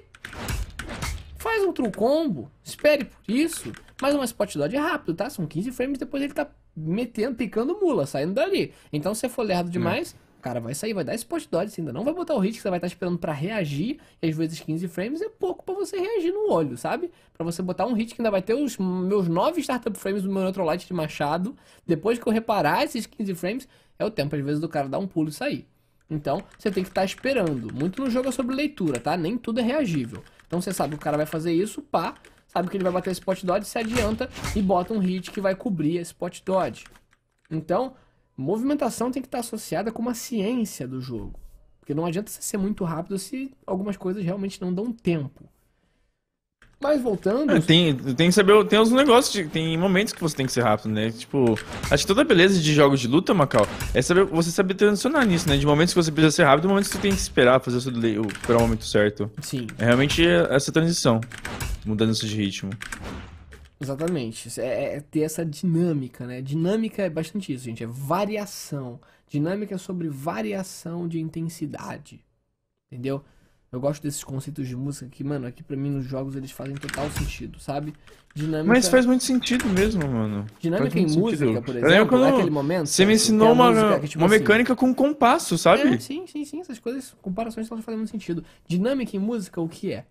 faz um true combo, espere por isso, mas é uma spot dodge é rápido, tá? São 15 frames, depois ele tá metendo, picando mula, saindo dali. Então se você for lerdo demais, o é. cara, vai sair, vai dar spot dodge, você ainda não vai botar o hit que você vai estar tá esperando para reagir, e às vezes 15 frames é pouco para você reagir no olho, sabe? Para você botar um hit que ainda vai ter os meus 9 startup frames do meu light de machado, depois que eu reparar esses 15 frames, é o tempo às vezes do cara dar um pulo e sair. Então, você tem que estar tá esperando. Muito no jogo é sobre leitura, tá? Nem tudo é reagível. Então, você sabe que o cara vai fazer isso, pá, sabe que ele vai bater esse pot dodge, se adianta e bota um hit que vai cobrir esse pot dodge. Então, movimentação tem que estar associada com uma ciência do jogo. Porque não adianta você ser muito rápido se algumas coisas realmente não dão tempo. Mas voltando. É, tem, tem que saber. Tem uns negócios. De, tem momentos que você tem que ser rápido, né? Tipo, acho que toda a beleza de jogos de luta, Macau, é saber, você saber transicionar nisso, né? De momentos que você precisa ser rápido e momentos que você tem que esperar, fazer o, seu, o, o momento certo. Sim. É realmente essa transição mudança de ritmo. Exatamente. É, é, é, ter essa dinâmica, né? Dinâmica é bastante isso, gente. É variação. Dinâmica é sobre variação de intensidade. Entendeu? Eu gosto desses conceitos de música que, mano, aqui pra mim nos jogos eles fazem total sentido, sabe? Dinâmica. Mas faz muito sentido mesmo, mano. Dinâmica em música, sentido. por exemplo, quando naquele momento. Você me ensinou uma, música, que, tipo, uma assim, mecânica assim... com compasso, sabe? É, sim, sim, sim. Essas coisas, comparações, elas fazem muito sentido. Dinâmica em música, o que é?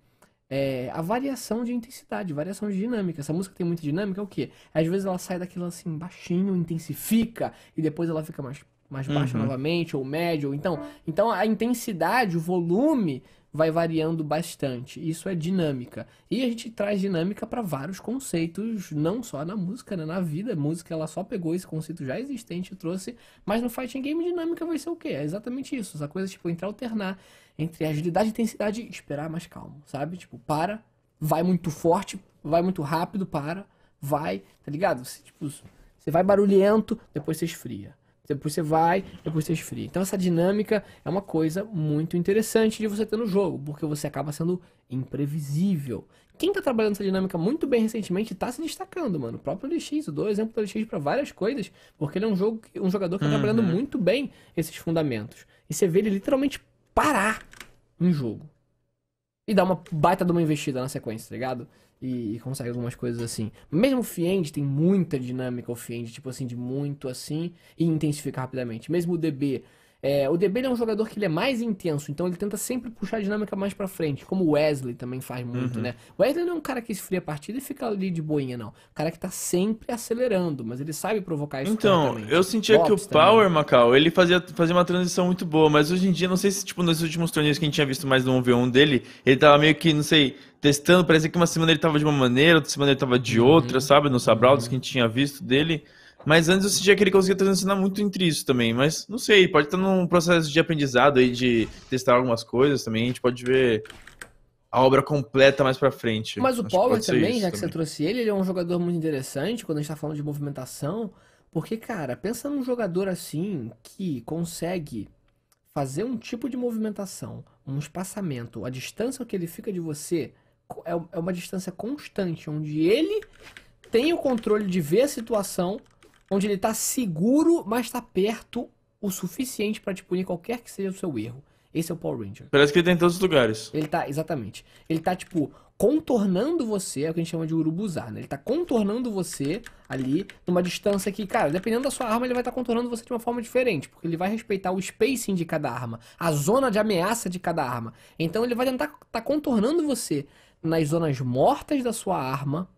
é, a variação de intensidade, variação de dinâmica. Essa música tem muita dinâmica, é o quê? Às vezes ela sai daquilo assim baixinho, intensifica, e depois ela fica mais, mais baixa uhum. novamente, ou médio. Ou então, então a intensidade, o volume vai variando bastante. Isso é dinâmica. E a gente traz dinâmica para vários conceitos, não só na música, né? na vida. A música ela só pegou esse conceito já existente e trouxe, mas no fighting game dinâmica vai ser o quê? É exatamente isso. Essa coisa tipo entre alternar entre agilidade e intensidade e esperar mais calmo, sabe? Tipo, para, vai muito forte, vai muito rápido, para, vai, tá ligado? Você, tipo, você vai barulhento, depois você esfria. Depois você vai, depois você esfria. Então essa dinâmica é uma coisa muito interessante de você ter no jogo, porque você acaba sendo imprevisível. Quem está trabalhando essa dinâmica muito bem recentemente está se destacando, mano. O próprio LX, eu dou exemplo do LX para várias coisas, porque ele é um, jogo, um jogador que está uhum. trabalhando muito bem esses fundamentos. E você vê ele literalmente parar um jogo e dá uma baita de uma investida na sequência, tá ligado? E, e consegue algumas coisas assim. Mesmo o Fiend tem muita dinâmica, o Fiend, tipo assim, de muito assim, e intensifica rapidamente. Mesmo o DB é, o DB é um jogador que ele é mais intenso, então ele tenta sempre puxar a dinâmica mais para frente, como o Wesley também faz muito, uhum. né? O Wesley não é um cara que esfria a partida e fica ali de boinha, não. O cara que tá sempre acelerando, mas ele sabe provocar isso Então, eu sentia Pops que o também. Power, Macau, ele fazia, fazia uma transição muito boa, mas hoje em dia, não sei se, tipo, nos últimos torneios que a gente tinha visto mais no 1v1 dele, ele tava meio que, não sei, testando, parecia que uma semana ele tava de uma maneira, outra semana ele tava de uhum. outra, uhum. sabe? No Sabraldos uhum. que a gente tinha visto dele. Mas antes eu sentia que ele conseguia transicionar muito entre isso também. Mas não sei, pode estar num processo de aprendizado aí, de testar algumas coisas também. A gente pode ver a obra completa mais pra frente. Mas o Power também, já que também. você trouxe ele, ele é um jogador muito interessante quando a gente tá falando de movimentação. Porque, cara, pensa num jogador assim que consegue fazer um tipo de movimentação, um espaçamento, a distância que ele fica de você é, é uma distância constante, onde ele tem o controle de ver a situação onde ele está seguro, mas está perto o suficiente para te punir qualquer que seja o seu erro. Esse é o Power Ranger. Parece que ele tá em todos os lugares. Ele tá, exatamente. Ele tá, tipo, contornando você, é o que a gente chama de urubuzar, né? Ele tá contornando você ali, numa distância que, cara, dependendo da sua arma, ele vai estar tá contornando você de uma forma diferente, porque ele vai respeitar o spacing de cada arma, a zona de ameaça de cada arma. Então ele vai tentar tá contornando você nas zonas mortas da sua arma,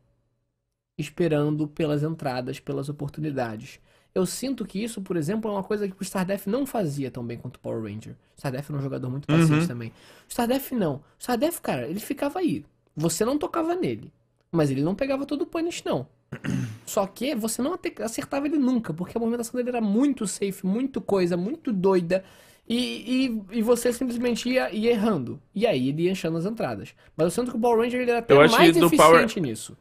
esperando pelas entradas, pelas oportunidades. Eu sinto que isso, por exemplo, é uma coisa que o Stardef não fazia tão bem quanto o Power Ranger. O Stardef era um jogador muito uhum. paciente uhum. também. O Stardef não. O Stardef, cara, ele ficava aí. Você não tocava nele. Mas ele não pegava todo o punish, não. Só que você não acertava ele nunca, porque a movimentação dele era muito safe, muito coisa, muito doida. E, e, e, você simplesmente ia, ia, errando. E aí ele ia enchendo as entradas. Mas eu sinto que o Power Ranger ele era até mais eficiente Power... nisso.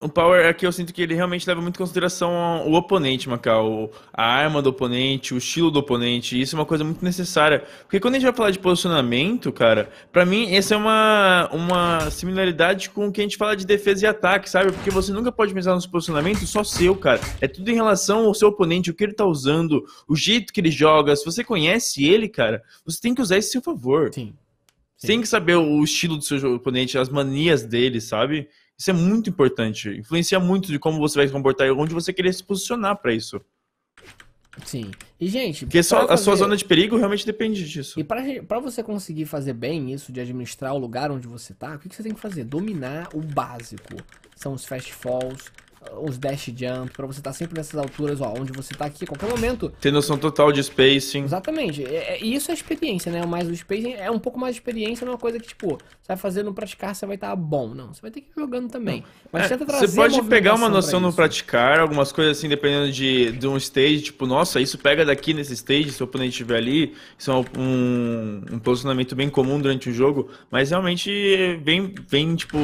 O power aqui é eu sinto que ele realmente leva muito em consideração o oponente, Macau. A arma do oponente, o estilo do oponente. Isso é uma coisa muito necessária. Porque quando a gente vai falar de posicionamento, cara, para mim essa é uma, uma similaridade com o que a gente fala de defesa e ataque, sabe? Porque você nunca pode pensar no posicionamento só seu, cara. É tudo em relação ao seu oponente, o que ele tá usando, o jeito que ele joga. Se você conhece ele, cara, você tem que usar isso seu favor. Sim. Sim. Tem que saber o estilo do seu oponente, as manias dele, sabe? Isso é muito importante. Influencia muito de como você vai se comportar e onde você querer se posicionar para isso. Sim. E, gente. Porque só, fazer... a sua zona de perigo realmente depende disso. E para você conseguir fazer bem isso, de administrar o lugar onde você tá, o que, que você tem que fazer? Dominar o básico. São os fast falls, os dash jump, pra você estar tá sempre nessas alturas, ó, onde você tá aqui a qualquer momento. Ter noção total de spacing. Exatamente. É, é, e isso é experiência, né? Mas o spacing é um pouco mais experiência, não é uma coisa que, tipo, você vai fazer no praticar, você vai estar tá bom. Não, você vai ter que ir jogando também. Mas é, tenta trazer Você pode pegar uma noção no praticar, algumas coisas assim, dependendo de, de um stage, tipo, nossa, isso pega daqui nesse stage, se o oponente estiver ali. Isso é um, um posicionamento bem comum durante o um jogo, mas realmente vem, vem tipo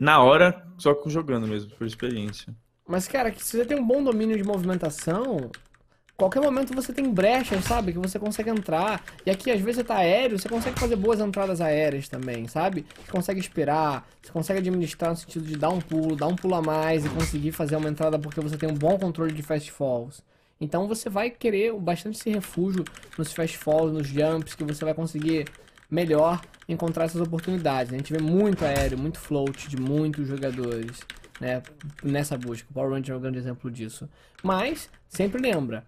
na hora, só jogando mesmo, por experiência. Mas, cara, se você tem um bom domínio de movimentação, qualquer momento você tem brechas, sabe? Que você consegue entrar. E aqui, às vezes, você tá aéreo, você consegue fazer boas entradas aéreas também, sabe? Você consegue esperar, você consegue administrar no sentido de dar um pulo, dar um pulo a mais e conseguir fazer uma entrada porque você tem um bom controle de fast falls. Então você vai querer bastante esse refúgio nos fast falls, nos jumps, que você vai conseguir melhor encontrar essas oportunidades. Né? A gente vê muito aéreo, muito float de muitos jogadores né, nessa busca. O Power Ranger é um grande exemplo disso. Mas, sempre lembra,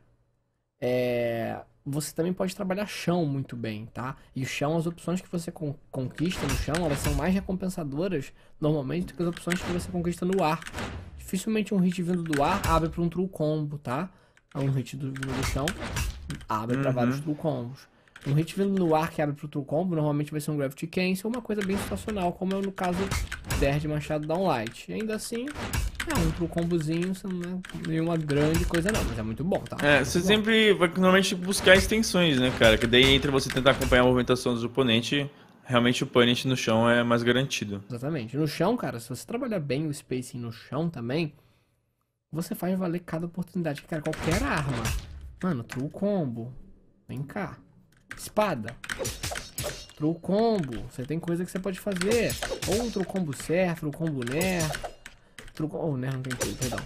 é, você também pode trabalhar chão muito bem, tá? E o chão, as opções que você con conquista no chão, elas são mais recompensadoras normalmente do que as opções que você conquista no ar. Dificilmente um hit vindo do ar abre para um true combo, tá? Um hit do, do chão abre uhum. para vários true combos. Um hit vindo no ar que abre pro true combo, normalmente vai ser um Gravity Cancel, uma coisa bem situacional, como é no caso de Machado Downlight. E ainda assim, é um true combozinho, não é nenhuma grande coisa não, mas é muito bom, tá? É, você bom. sempre vai normalmente tipo, buscar extensões, né, cara? Que daí entre você tentar acompanhar a movimentação do oponente, realmente o punish no chão é mais garantido. Exatamente. No chão, cara, se você trabalhar bem o spacing no chão também, você faz valer cada oportunidade. Cara, qualquer arma. Mano, true combo. Vem cá. Espada. Troll combo. Você tem coisa que você pode fazer. Ou troll combo certo, troll combo ner. Troll combo... Oh, não tem tudo, perdão.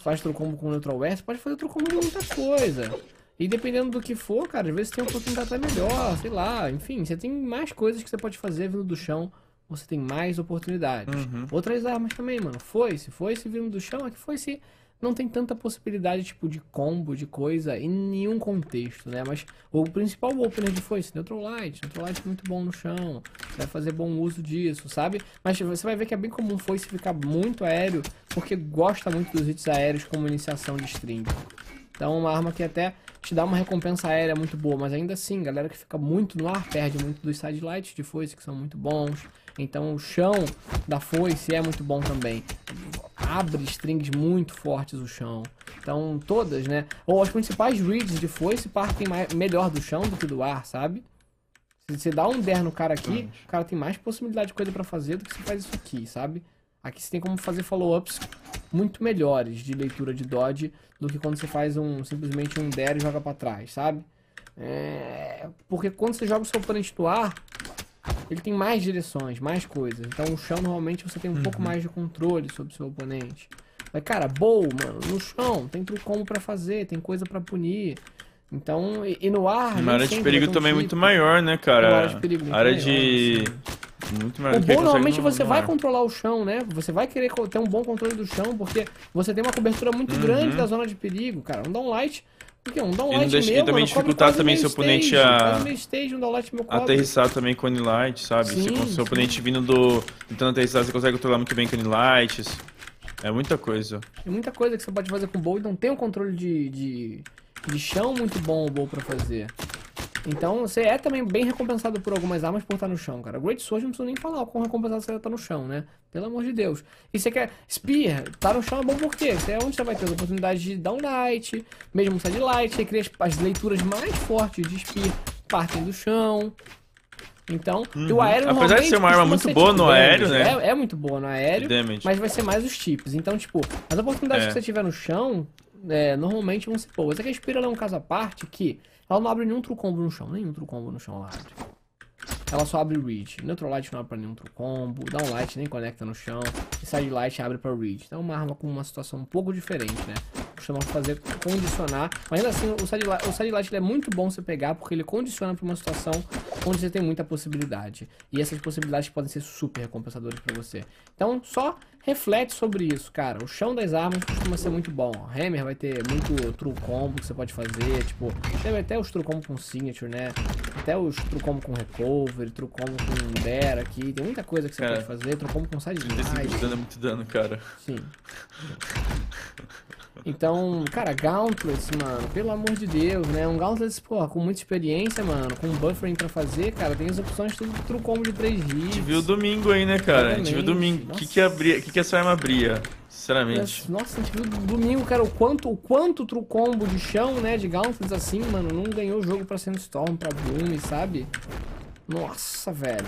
Faz troll combo com neutral west, pode fazer troll combo de muita coisa. E dependendo do que for, cara, às vezes tem um oportunidade até melhor, sei lá. Enfim, você tem mais coisas que você pode fazer vindo do chão. Você tem mais oportunidades. Uhum. Outras armas também, mano. Foi, se foi, se vindo do chão, é que foi se não tem tanta possibilidade, tipo, de combo, de coisa, em nenhum contexto, né? Mas o principal opener de foi esse Neutral Light. Neutral Light é muito bom no chão, vai fazer bom uso disso, sabe? Mas você vai ver que é bem comum foi se ficar muito aéreo, porque gosta muito dos hits aéreos como iniciação de string. Então uma arma que até te dá uma recompensa aérea muito boa, mas ainda assim, galera que fica muito no ar perde muito dos sidelights de foice, que são muito bons, então o chão da foice é muito bom também. Abre strings muito fortes o chão. Então todas, né? Ou as principais reads de foice partem mais, melhor do chão do que do ar, sabe? Se você dá um der no cara aqui, o cara tem mais possibilidade de coisa para fazer do que se faz isso aqui, sabe? Aqui você tem como fazer follow-ups muito melhores de leitura de dodge do que quando você faz um simplesmente um der e joga para trás, sabe? É... Porque quando você joga o seu oponente ar, ele tem mais direções, mais coisas. Então o chão normalmente você tem um uhum. pouco mais de controle sobre o seu oponente. Mas, cara, boa, mano, no chão, tem como para fazer, tem coisa para punir. Então, e, e, no ar. Uma é né, área de perigo é também típico. muito maior, né, cara? Uma área de perigo muito área maior, de. Assim. Muito maior o bom, normalmente, você vai ar. controlar o chão, né? Você vai querer ter um bom controle do chão, porque você tem uma cobertura muito uhum. grande da zona de perigo, cara. Um light porque um downlight deixa, meu, e também mano, dificultar também seu oponente a. Stage, um meu aterrissar também com light, sabe? Sim, se o seu oponente vindo do. tentando aterrissar, você consegue controlar muito bem com lights. É muita coisa. É muita coisa que você pode fazer com o bowl e não tem um controle de, de, de chão muito bom o bowl pra fazer. Então você é também bem recompensado por algumas armas por estar no chão, cara. Great Sword não preciso nem falar o quão recompensado você tá no chão, né? Pelo amor de Deus. E você quer. Spear, tá no chão é bom porque você é onde você vai ter a oportunidade de dar um light, mesmo sair de light, você cria as, as leituras mais fortes de Spear partem do chão. Então, uhum. o aéreo Apesar de ser uma arma muito boa tipo, no damage, aéreo, né? É, é, muito boa no aéreo, mas vai ser mais os tipos. Então, tipo, as oportunidades é. que você tiver no chão, é, normalmente vão ser boas. que a Spear é um caso à parte que ela não abre nenhum trucombo no chão, nenhum trucombo no chão ela abre. Ela só abre read. Neutralite não abre pra nenhum trucombo, downlight nem conecta no chão, e sidelight abre pra Reach Então é uma arma com uma situação um pouco diferente, né? Costumam fazer condicionar, mas ainda assim o light o sidelight é muito bom você pegar porque ele condiciona pra uma situação onde você tem muita possibilidade. E essas possibilidades podem ser super recompensadoras pra você. Então só Reflete sobre isso, cara. O chão das armas costuma ser muito bom. Hammer vai ter muito true combo que você pode fazer, tipo, teve até os true combo com signature, né? Até os true combo com recovery, true combo com bear aqui, tem muita coisa que você cara, pode fazer, true combo com side dano é muito dano, cara. Sim. Então, cara, Gauntlets, mano, pelo amor de Deus, né? Um Gauntlets, porra, com muita experiência, mano, com buffering pra fazer, cara, tem as opções tudo pro combo de 3 hits. A gente viu domingo aí, né, cara? A gente viu domingo. O que que, abria, que que essa arma abria? Sinceramente. Nossa, a gente viu domingo, cara, o quanto, o quanto true combo de chão, né, de Gauntlets assim, mano, não ganhou o jogo pra Sandstorm, pra Bloom, sabe? Nossa, velho.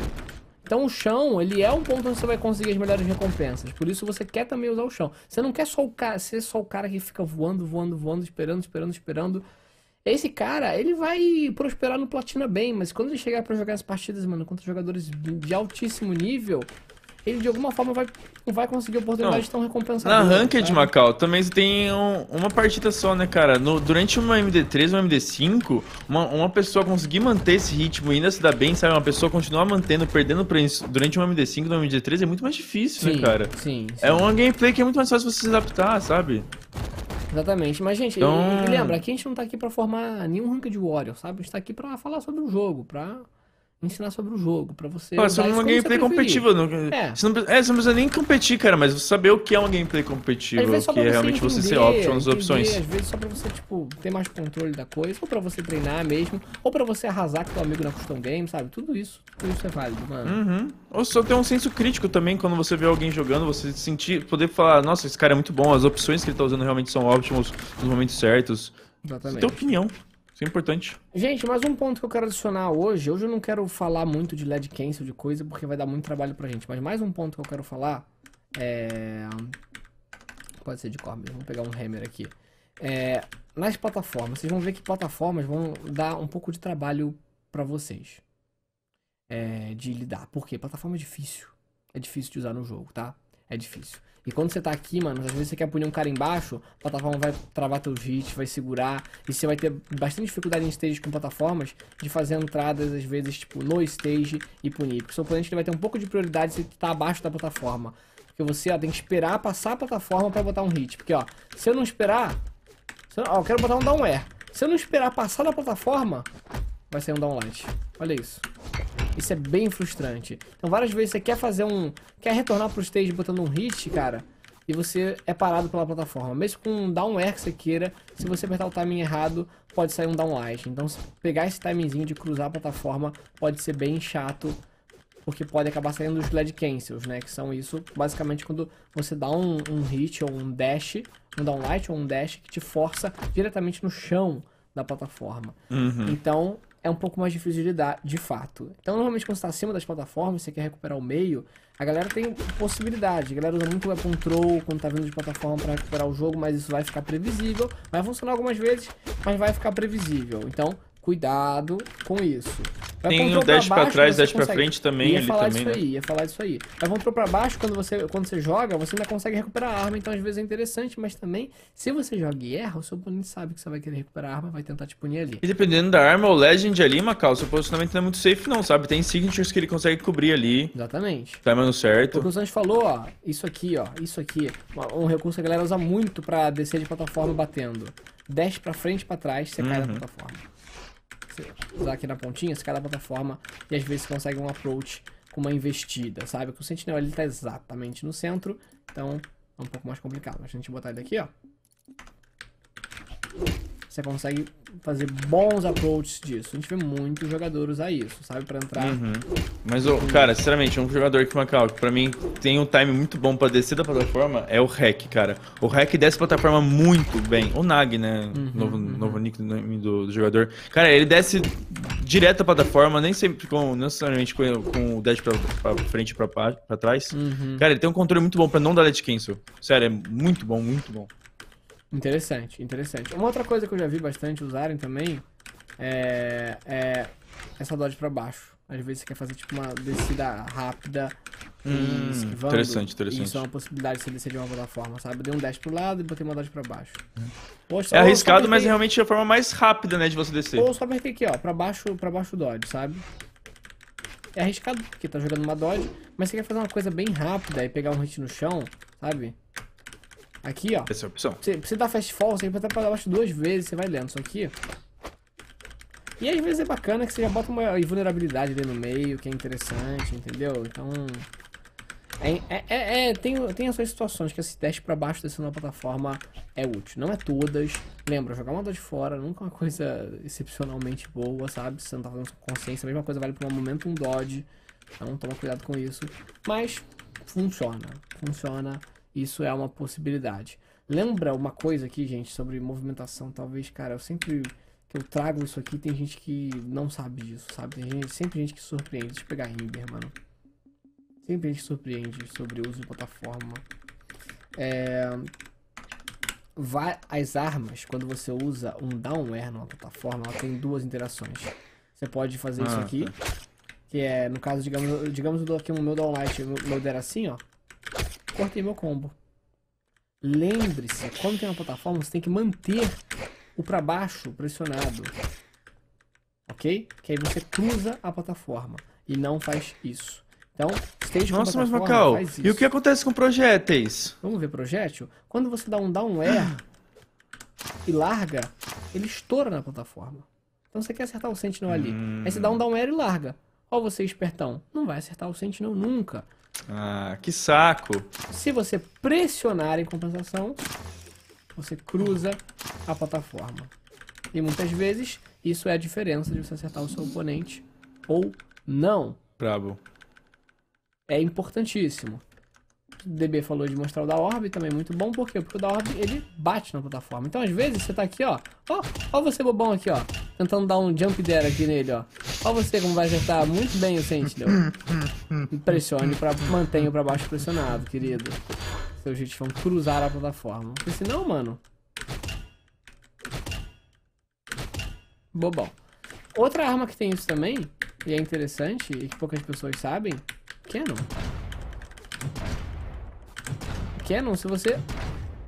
Então o chão, ele é um ponto onde você vai conseguir as melhores recompensas. Por isso você quer também usar o chão. Você não quer só o cara, ser só o cara que fica voando, voando, voando, esperando, esperando, esperando. Esse cara, ele vai prosperar no platina bem, mas quando ele chegar para jogar as partidas, mano, contra jogadores de altíssimo nível, ele de alguma forma vai não vai conseguir oportunidades tão recompensando Na Ranked, cara. Macau, também você tem um, uma partida só, né, cara? No, durante uma MD3, uma MD5, uma, uma pessoa conseguir manter esse ritmo e ainda se dar bem, sabe? Uma pessoa continuar mantendo, perdendo durante uma MD5 uma MD3 é muito mais difícil, né, sim, né, cara? Sim, é sim. É uma gameplay que é muito mais fácil você se adaptar, sabe? Exatamente. Mas, gente, então... e, e lembra, aqui a gente não tá aqui pra formar nenhum ranking de Warrior, sabe? A gente tá aqui pra falar sobre o jogo, pra ensinar sobre o jogo, para você. Cara, é só uma gameplay competitiva. Não... É. Você não... é, você não precisa nem competir, cara, mas você saber o que é uma gameplay competitiva, que é realmente entender, você ser option nas opções. Às vezes só pra você, tipo, ter mais controle da coisa, ou pra você treinar mesmo, ou pra você arrasar com o amigo na custom game, sabe? Tudo isso, tudo isso é válido, mano. Uhum. Ou só ter um senso crítico também quando você vê alguém jogando, você sentir, poder falar, nossa, esse cara é muito bom, as opções que ele tá usando realmente são ótimas nos momentos certos. Exatamente. Você tem opinião. Isso é importante. Gente, mais um ponto que eu quero adicionar hoje. Hoje eu não quero falar muito de LED cancel, de coisa, porque vai dar muito trabalho pra gente. Mas mais um ponto que eu quero falar é... Pode ser de cor mesmo. Vou pegar um hammer aqui. É... Nas plataformas, vocês vão ver que plataformas vão dar um pouco de trabalho para vocês. É... De lidar. Por quê? Plataforma é difícil. É difícil de usar no jogo, tá? É difícil. E quando você tá aqui, mano, às vezes você quer punir um cara embaixo, a plataforma vai travar teu hit, vai segurar, e você vai ter bastante dificuldade em stage com plataformas de fazer entradas, às vezes, tipo, no stage e punir. Porque o seu oponente ele vai ter um pouco de prioridade se tá abaixo da plataforma. Porque você ó, tem que esperar passar a plataforma para botar um hit. Porque, ó, se eu não esperar. Eu, ó, eu quero botar um down air. Se eu não esperar passar da plataforma, vai sair um downlight. Olha isso. Isso é bem frustrante. Então várias vezes você quer fazer um... Quer retornar pro stage botando um hit, cara, e você é parado pela plataforma. Mesmo com um down air que você queira, se você apertar o timing errado, pode sair um downlight. Então pegar esse timingzinho de cruzar a plataforma pode ser bem chato, porque pode acabar saindo os led cancels, né? Que são isso, basicamente, quando você dá um, um hit ou um dash, um downlight ou um dash que te força diretamente no chão da plataforma. Uhum. Então, é um pouco mais difícil de lidar, de fato. Então, normalmente, quando você está acima das plataformas, você quer recuperar o meio, a galera tem possibilidade. A galera usa muito o control quando está vindo de plataforma para recuperar o jogo, mas isso vai ficar previsível. Vai funcionar algumas vezes, mas vai ficar previsível. Então, Cuidado com isso. Vai Tem um dash pra, pra trás, dash consegue. pra frente também. ali falar também, isso né? aí, ia falar isso aí. Vai control pra baixo, quando você, quando você joga, você ainda consegue recuperar a arma, então às vezes é interessante, mas também, se você joga e erra, o seu oponente sabe que você vai querer recuperar a arma, vai tentar te punir ali. E dependendo da arma, o Legend ali, Macau, seu posicionamento não é muito safe não, sabe? Tem signatures que ele consegue cobrir ali. Exatamente. Tá mano certo. O que o Sanji falou, ó, isso aqui, ó, isso aqui, um recurso que a galera usa muito pra descer de plataforma batendo. Dash pra frente e pra trás, você uhum. cai da uhum. plataforma. Você aqui na pontinha, você cai da plataforma e às vezes consegue um approach com uma investida, sabe? Que o sentinela ele tá exatamente no centro, então é um pouco mais complicado. Mas a gente botar ele aqui, ó. Você consegue fazer bons approaches disso. A gente vê muitos jogadores usar isso, sabe? Pra entrar. Uhum. Mas, o cara, sinceramente, um jogador que Macau, que pra mim tem um time muito bom pra descer da plataforma, é o Hack, cara. O Hack desce a plataforma muito bem. O Nag, né? Uhum, novo, uhum. novo nickname do, do, jogador. Cara, ele desce direto a plataforma, nem sempre com, necessariamente com, com o dash pra, pra frente e pra, pra, trás. Uhum. Cara, ele tem um controle muito bom pra não dar let cancel. Sério, é muito bom, muito bom. Interessante, interessante. Uma outra coisa que eu já vi bastante usarem também é, é essa dodge para baixo. Às vezes você quer fazer tipo uma descida rápida hum, esquivando. Interessante, interessante. Isso é uma possibilidade de você descer de uma plataforma, sabe? Eu dei um dash pro lado e botei uma dodge para baixo. Hum. Poxa, é arriscado, mas realmente é a forma mais rápida, né, de você descer. Ou só apertei aqui, ó, para baixo, para baixo dodge, sabe? É arriscado, porque tá jogando uma dodge, mas você quer fazer uma coisa bem rápida e pegar um hit no chão, sabe? Aqui, ó. Essa é a opção. Você, você dá fast fall, você vai pra baixo duas vezes, você vai lendo isso aqui. E às vezes é bacana que você já bota uma vulnerabilidade ali no meio, que é interessante, entendeu? Então... É, é, é, é, tem, tem as suas situações que esse teste para baixo descendo na plataforma é útil. Não é todas. Lembra, jogar uma de fora nunca é uma coisa excepcionalmente boa, sabe? Se você não tá fazendo consciência, a mesma coisa vale para um momento um dodge. Então toma cuidado com isso. Mas funciona. Funciona. Isso é uma possibilidade. Lembra uma coisa aqui, gente, sobre movimentação? Talvez, cara, eu sempre que eu trago isso aqui, tem gente que não sabe disso, sabe? Tem gente, sempre gente que surpreende. Deixa eu pegar render, mano. Sempre gente surpreende sobre o uso de plataforma. É... As armas, quando você usa um downware numa plataforma, ela tem duas interações. Você pode fazer ah, isso aqui, tá. que é, no caso, digamos, digamos eu dou aqui o meu downlight, meu, meu der assim, ó cortei meu combo. Lembre-se, quando tem uma plataforma, você tem que manter o para baixo pressionado. Ok? Que aí você cruza a plataforma e não faz isso. Então, esteja Nossa, mas Macau, e o que acontece com projéteis? Vamos ver projétil? Quando você dá um down air e larga, ele estoura na plataforma. Então você quer acertar o sentinel ali. Hum. Aí você dá um hum. down air e larga. Ó você espertão, não vai acertar o sentinel nunca. Ah, que saco. Se você pressionar em compensação, você cruza a plataforma. E muitas vezes isso é a diferença de você acertar o seu oponente ou não. Brabo. É importantíssimo que o DB falou de mostrar o da Orb também é muito bom, por quê? Porque o da Orb ele bate na plataforma. Então às vezes você tá aqui, ó, ó, ó você bobão aqui, ó, tentando dar um jump there aqui nele, ó. Ó você como vai acertar muito bem o Sentinel. Pressione, pra, mantenha pra baixo pressionado, querido. Seus hits vão cruzar a plataforma. Porque senão, mano... Bobão. Outra arma que tem isso também, e é interessante, e que poucas pessoas sabem, Canon. Canon, se você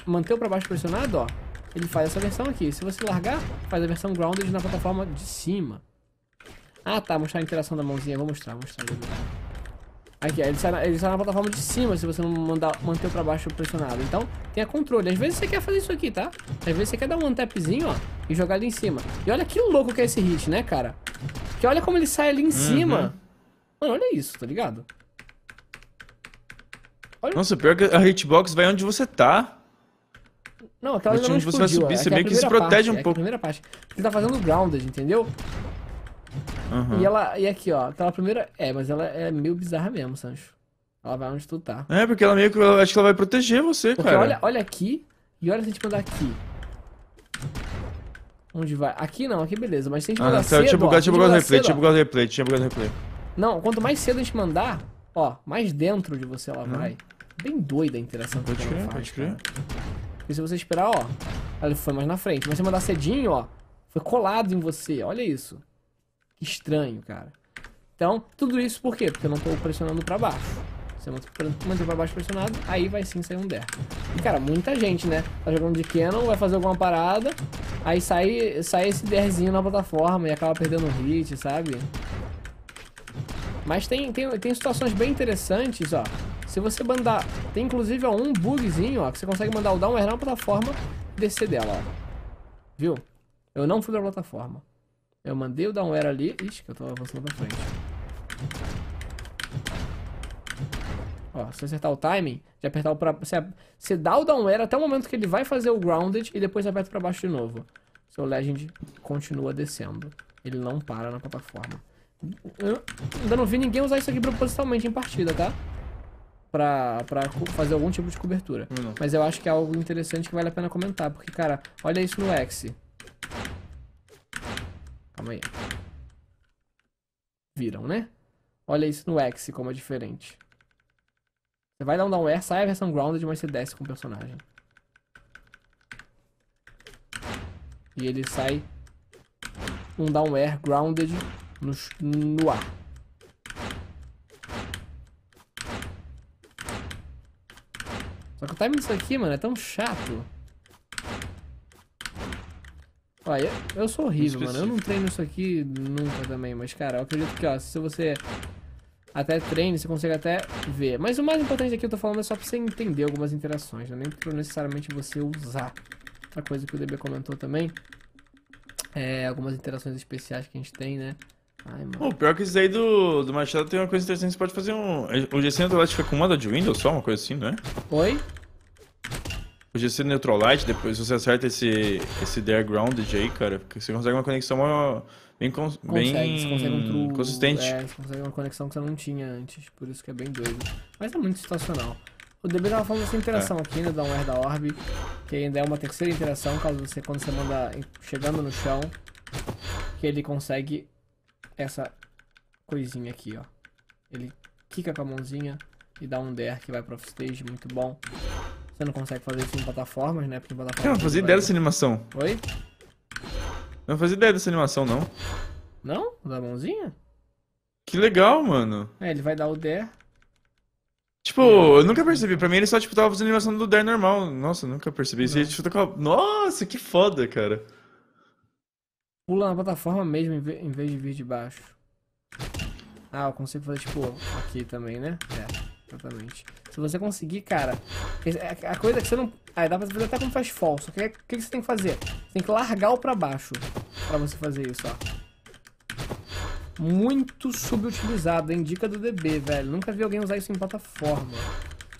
manter o para baixo pressionado, ó, ele faz essa versão aqui. Se você largar, faz a versão grounded na plataforma de cima. Ah, tá, mostrar a interação da mãozinha. Vou mostrar, mostrar. Aqui, ó, ele sai, na, ele sai na plataforma de cima se você não mandar, manter o pra baixo pressionado. Então, tenha controle. Às vezes você quer fazer isso aqui, tá? Às vezes você quer dar um untapzinho, ó, e jogar ali em cima. E olha que louco que é esse hit, né, cara? Que olha como ele sai ali em uhum. cima. Mano, olha isso, tá ligado? Olha... Nossa, pior que a hitbox vai onde você tá. Não, aquela não onde você vai subir, é você é meio que, se protege parte, um é, é pouco. primeira parte. Você tá fazendo grounded, entendeu? Uhum. E ela, e aqui, ó, aquela primeira. É, mas ela é meio bizarra mesmo, Sancho. Ela vai onde tu tá. É, porque ela meio que. acho que ela vai proteger você, porque cara. Olha, olha aqui e olha se a gente mandar aqui. Onde vai? Aqui não, aqui beleza, mas tem que ah, mandar ah, cedo, tinha bugado, tinha bugado replay, tinha bugado replay, tinha bugado replay. Não, quanto mais cedo a gente mandar, ó, mais dentro de você ela hum. vai bem doida a interação pode que crer, faz, pode crer. Porque se você esperar, ó, ela foi mais na frente. Mas se mandar cedinho, ó, foi colado em você. Olha isso. Que estranho, cara. Então, tudo isso por quê? Porque eu não tô pressionando pra baixo. Você manter pra baixo pressionado, aí vai sim sair um der. E, cara, muita gente, né? Tá jogando de Canon, vai fazer alguma parada, aí sai, sai esse derzinho na plataforma e acaba perdendo o hit, sabe? Mas tem, tem, tem situações bem interessantes, ó. Se você mandar... Tem inclusive ó, um bugzinho, ó, que você consegue mandar o downer na plataforma e descer dela, ó. Viu? Eu não fui pra plataforma. Eu mandei o downer ali... Ixi, que eu tô avançando pra frente. Ó, se acertar o timing, de apertar o pra... Você, você dá o downer até o momento que ele vai fazer o grounded e depois aperta pra baixo de novo. Seu Legend continua descendo. Ele não para na plataforma. Eu hum, ainda não vi ninguém usar isso aqui propositalmente em partida, tá? pra, pra fazer algum tipo de cobertura. Hum. Mas eu acho que é algo interessante que vale a pena comentar, porque, cara, olha isso no X. Calma aí. Viram, né? Olha isso no X, como é diferente. Você vai dar um downware, sai a versão grounded, mas você desce com o personagem. E ele sai um downware grounded no, no ar. Só que o timing disso aqui, mano, é tão chato. Olha, eu, eu sou horrível, mano. Eu não treino isso aqui nunca também. Mas, cara, eu acredito que, ó, se você até treine, você consegue até ver. Mas o mais importante aqui eu tô falando é só pra você entender algumas interações, né? Nem pra necessariamente você usar. Outra coisa que o DB comentou também é algumas interações especiais que a gente tem, né? Ai, mano. O pior que isso aí do, do Machado tem uma coisa interessante, você pode fazer um... O GC neutralite fica com uma de Windows só, uma coisa assim, não é? Oi? O GC neutralite depois você acerta esse, esse Dare Grounded aí, cara, porque você consegue uma conexão maior, bem, cons, consegue, bem consegue um consistente. É, você consegue uma conexão que você não tinha antes, por isso que é bem doido. Mas é muito situacional. O DB tava falando dessa interação é. aqui, ainda né, dá um R da Orb, que ainda é uma terceira interação, caso você, quando você manda chegando no chão, que ele consegue essa coisinha aqui, ó. Ele quica com a mãozinha e dá um dare que vai pro offstage, muito bom. Você não consegue fazer isso em plataformas, né? Porque em plataformas... Eu não fazia ideia vai... dessa animação. Oi? Eu não fazia ideia dessa animação, não. Não? Da mãozinha? Que legal, mano. É, ele vai dar o dare. Tipo, eu nunca percebi. Pra mim ele só, tipo, tava fazendo animação do dare normal. Nossa, nunca percebi. Nossa. Tipo, Nossa, que foda, cara pula na plataforma mesmo em vez de vir de baixo. Ah, eu consigo fazer tipo aqui também, né? É, exatamente. Se você conseguir, cara, a coisa é que você não... Ah, dá pra fazer até como faz falso. É, o que, que, que você tem que fazer? Você tem que largar o pra baixo pra você fazer isso, ó. Muito subutilizado, hein? Dica do DB, velho. Nunca vi alguém usar isso em plataforma.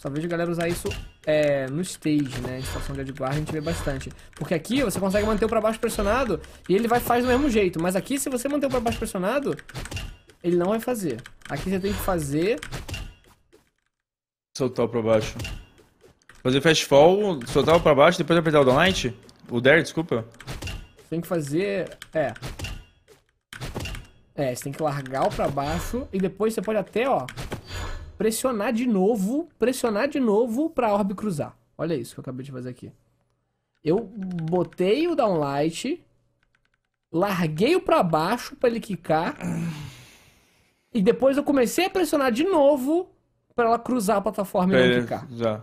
Só vejo a galera usar isso é, no stage, né? Em situação de adguard a gente vê bastante. Porque aqui você consegue manter o pra baixo pressionado e ele vai faz do mesmo jeito. Mas aqui, se você manter o pra baixo pressionado, ele não vai fazer. Aqui você tem que fazer... Soltar o pra baixo. Fazer fast fall, soltar o pra baixo, depois apertar o downlight? O dare, desculpa. Tem que fazer... É. É, você tem que largar o pra baixo e depois você pode até, ó, pressionar de novo, pressionar de novo pra orb cruzar. Olha isso que eu acabei de fazer aqui. Eu botei o downlight, larguei-o pra baixo pra ele quicar, e depois eu comecei a pressionar de novo pra ela cruzar a plataforma e não quicar. Já.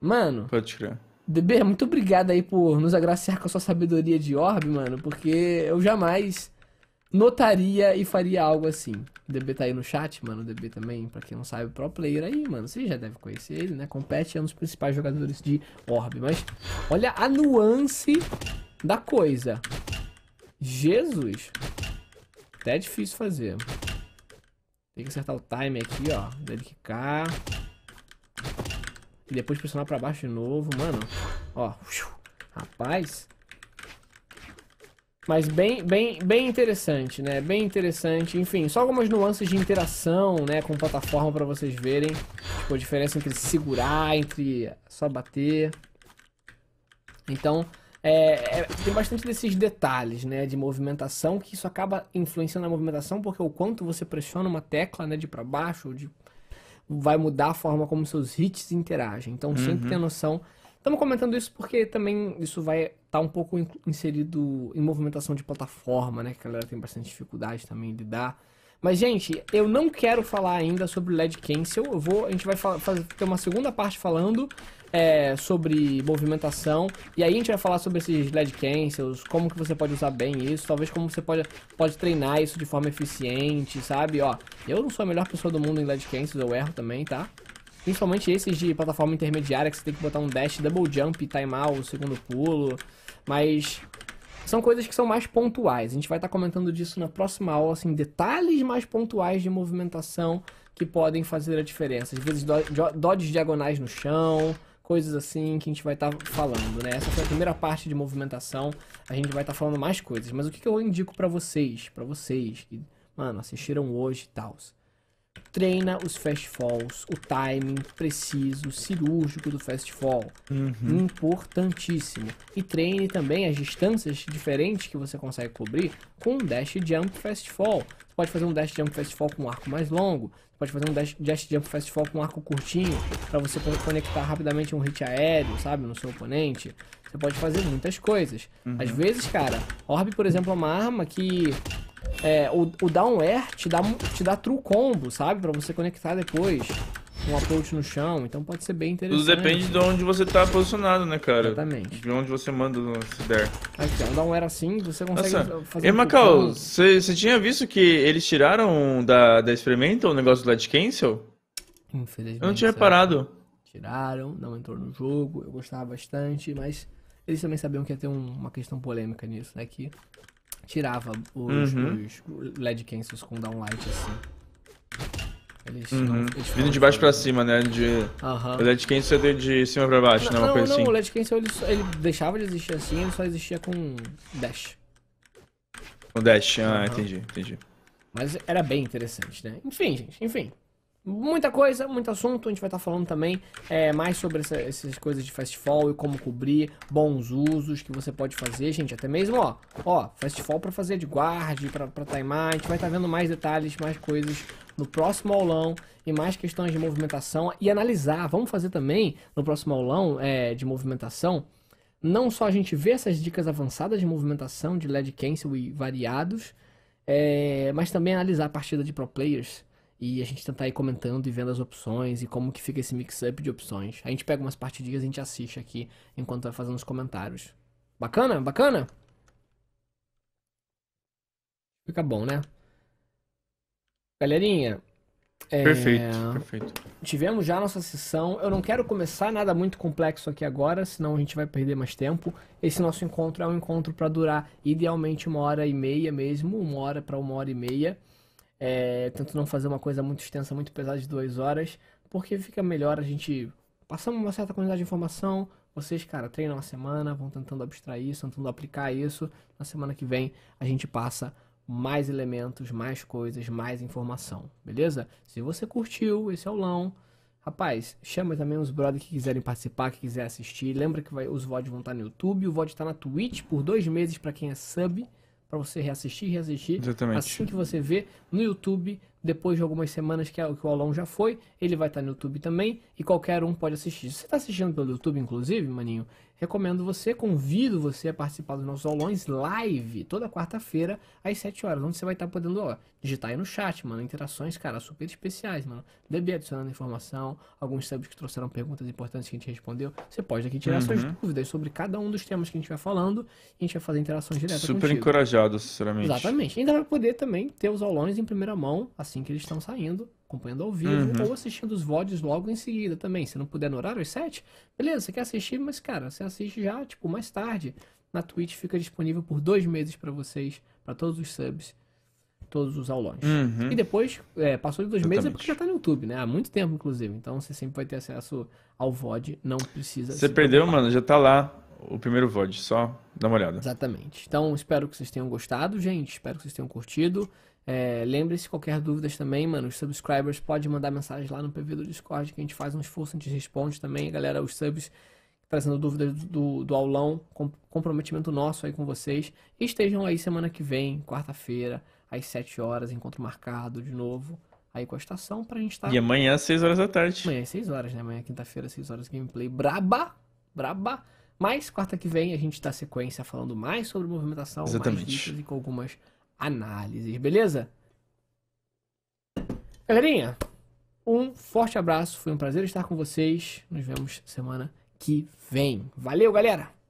Mano. Pode tirar. DB, muito obrigado aí por nos agraciar com a sua sabedoria de orb, mano, porque eu jamais notaria e faria algo assim. O DB tá aí no chat, mano. O DB também, pra quem não sabe, o pro player aí, mano. Você já deve conhecer ele, né? Compete é um dos principais jogadores de Orb. Mas olha a nuance da coisa. Jesus. Até é difícil fazer. Tem que acertar o time aqui, ó. que quicar. E depois pressionar pra baixo de novo, mano. Ó. Rapaz. Mas bem, bem, bem interessante, né? Bem interessante. Enfim, só algumas nuances de interação, né? Com plataforma para vocês verem. Tipo, a diferença entre segurar, entre só bater. Então, é, é, tem bastante desses detalhes, né? De movimentação, que isso acaba influenciando a movimentação, porque o quanto você pressiona uma tecla, né? De para baixo, de... vai mudar a forma como seus hits interagem. Então, uhum. sempre tem noção Estamos comentando isso porque também isso vai estar tá um pouco inserido em movimentação de plataforma, né? Que a galera tem bastante dificuldade também de dar. Mas, gente, eu não quero falar ainda sobre o LED Cancel. Eu vou, a gente vai fazer, ter uma segunda parte falando é, sobre movimentação. E aí a gente vai falar sobre esses LED Cancels, como que você pode usar bem isso, talvez como você pode, pode treinar isso de forma eficiente, sabe? Ó, eu não sou a melhor pessoa do mundo em LED Cancels, eu erro também, tá? Principalmente esses de plataforma intermediária, que você tem que botar um dash, double jump, timar o segundo pulo. Mas são coisas que são mais pontuais. A gente vai estar tá comentando disso na próxima aula, assim, detalhes mais pontuais de movimentação que podem fazer a diferença. Às vezes, dodges diagonais no chão, coisas assim que a gente vai estar tá falando, né? Essa foi a primeira parte de movimentação. A gente vai estar tá falando mais coisas. Mas o que, que eu indico para vocês, para vocês que, mano, assistiram hoje e tal? treina os fast falls, o timing preciso, cirúrgico do fast fall, uhum. importantíssimo. E treine também as distâncias diferentes que você consegue cobrir com um dash jump fast fall. Você pode fazer um dash jump fast fall com um arco mais longo, você pode fazer um dash, dash jump fast fall com um arco curtinho para você conectar rapidamente um hit aéreo, sabe, no seu oponente. Você pode fazer muitas coisas. Uhum. Às vezes, cara, Orb, por exemplo, é uma arma que é, o, o down air te dá, te dá true combo, sabe? Pra você conectar depois um approach no chão, então pode ser bem interessante. Tudo depende de onde você tá posicionado, né, cara? Exatamente. De onde você manda se der. Aqui, ó, dá um assim, você consegue Nossa. fazer... E Macau, você tinha visto que eles tiraram da, da Experimenta o negócio do Led Cancel? Infelizmente. Eu não tinha é. reparado. Tiraram, não entrou no jogo, eu gostava bastante, mas eles também sabiam que ia ter um, uma questão polêmica nisso, né, que tirava os, uhum. os LED cancels com downlight assim. Eles, uhum. não, eles Vindo de baixo pra cima, né? De... Uhum. O LED cancel é de cima pra baixo, né? não, né? Uma não, coisa não, assim. o LED cancel ele, ele deixava de existir assim, ele só existia com dash. Com dash, ah, entendi, entendi. Mas era bem interessante, né? Enfim, gente, enfim. Muita coisa, muito assunto, a gente vai estar tá falando também é, mais sobre essa, essas coisas de fast fall e como cobrir, bons usos que você pode fazer, gente, até mesmo, ó, ó, fast fall para fazer de guarda para timar, a gente vai estar tá vendo mais detalhes, mais coisas no próximo aulão e mais questões de movimentação e analisar, vamos fazer também no próximo aulão é, de movimentação, não só a gente ver essas dicas avançadas de movimentação, de LED cancel e variados, é, mas também analisar a partida de pro players, e a gente tentar ir comentando e vendo as opções e como que fica esse mix-up de opções. A gente pega umas partidinhas e a gente assiste aqui enquanto vai fazendo os comentários. Bacana? Bacana? Fica bom, né? Galerinha. É... Perfeito, perfeito. Tivemos já a nossa sessão. Eu não quero começar nada muito complexo aqui agora, senão a gente vai perder mais tempo. Esse nosso encontro é um encontro para durar idealmente uma hora e meia mesmo, uma hora para uma hora e meia. É, tento não fazer uma coisa muito extensa, muito pesada de duas horas, porque fica melhor a gente passando uma certa quantidade de informação. Vocês, cara, treinam uma semana, vão tentando abstrair isso, tentando aplicar isso. Na semana que vem a gente passa mais elementos, mais coisas, mais informação, beleza? Se você curtiu esse aulão, rapaz, chama também os brothers que quiserem participar, que quiserem assistir. Lembra que vai, os VODs vão estar no YouTube, o VOD está na Twitch por dois meses para quem é sub para você reassistir, reassistir. Exatamente. Assim que você vê no YouTube, depois de algumas semanas que, é o aulão já foi, ele vai estar tá no YouTube também e qualquer um pode assistir. Se você está assistindo pelo YouTube, inclusive, maninho, Recomendo você, convido você a participar dos nossos aulões live, toda quarta-feira, às 7 horas, onde você vai estar podendo ó, digitar aí no chat, mano, interações, cara, super especiais, mano. DB adicionando informação, alguns subs que trouxeram perguntas importantes que a gente respondeu. Você pode aqui tirar uhum. suas dúvidas sobre cada um dos temas que a gente vai falando, a gente vai fazer interações diretas Super contigo. encorajado, sinceramente. Exatamente. E ainda vai poder também ter os aulões em primeira mão, assim que eles estão saindo, acompanhando ao vivo uhum. ou assistindo os VODs logo em seguida também. Se não puder no horário às 7, beleza, você quer assistir, mas cara, você assiste já, tipo, mais tarde. Na Twitch fica disponível por dois meses para vocês, para todos os subs, todos os aulões. Uhum. E depois, é, passou de dois Exatamente. meses, é porque já tá no YouTube, né? Há muito tempo, inclusive. Então você sempre vai ter acesso ao VOD, não precisa. Você perdeu, preocupar. mano, já tá lá o primeiro VOD, só dá uma olhada. Exatamente. Então espero que vocês tenham gostado, gente. Espero que vocês tenham curtido. É, Lembre-se, qualquer dúvidas também, mano, os subscribers pode mandar mensagem lá no PV do Discord, que a gente faz um esforço, a gente responde também, galera, os subs trazendo dúvidas do, do aulão, com, comprometimento nosso aí com vocês. E estejam aí semana que vem, quarta-feira, às 7 horas, encontro marcado de novo aí com a estação pra gente estar. Tá... E amanhã às 6 horas da tarde. Amanhã às 6 horas, né? Amanhã, quinta-feira, 6 horas, gameplay braba, braba. Mas quarta que vem a gente dá tá sequência falando mais sobre movimentação, Exatamente. mais dicas e com algumas análises, beleza? Galerinha, um forte abraço, foi um prazer estar com vocês. Nos vemos semana que vem. Valeu, galera!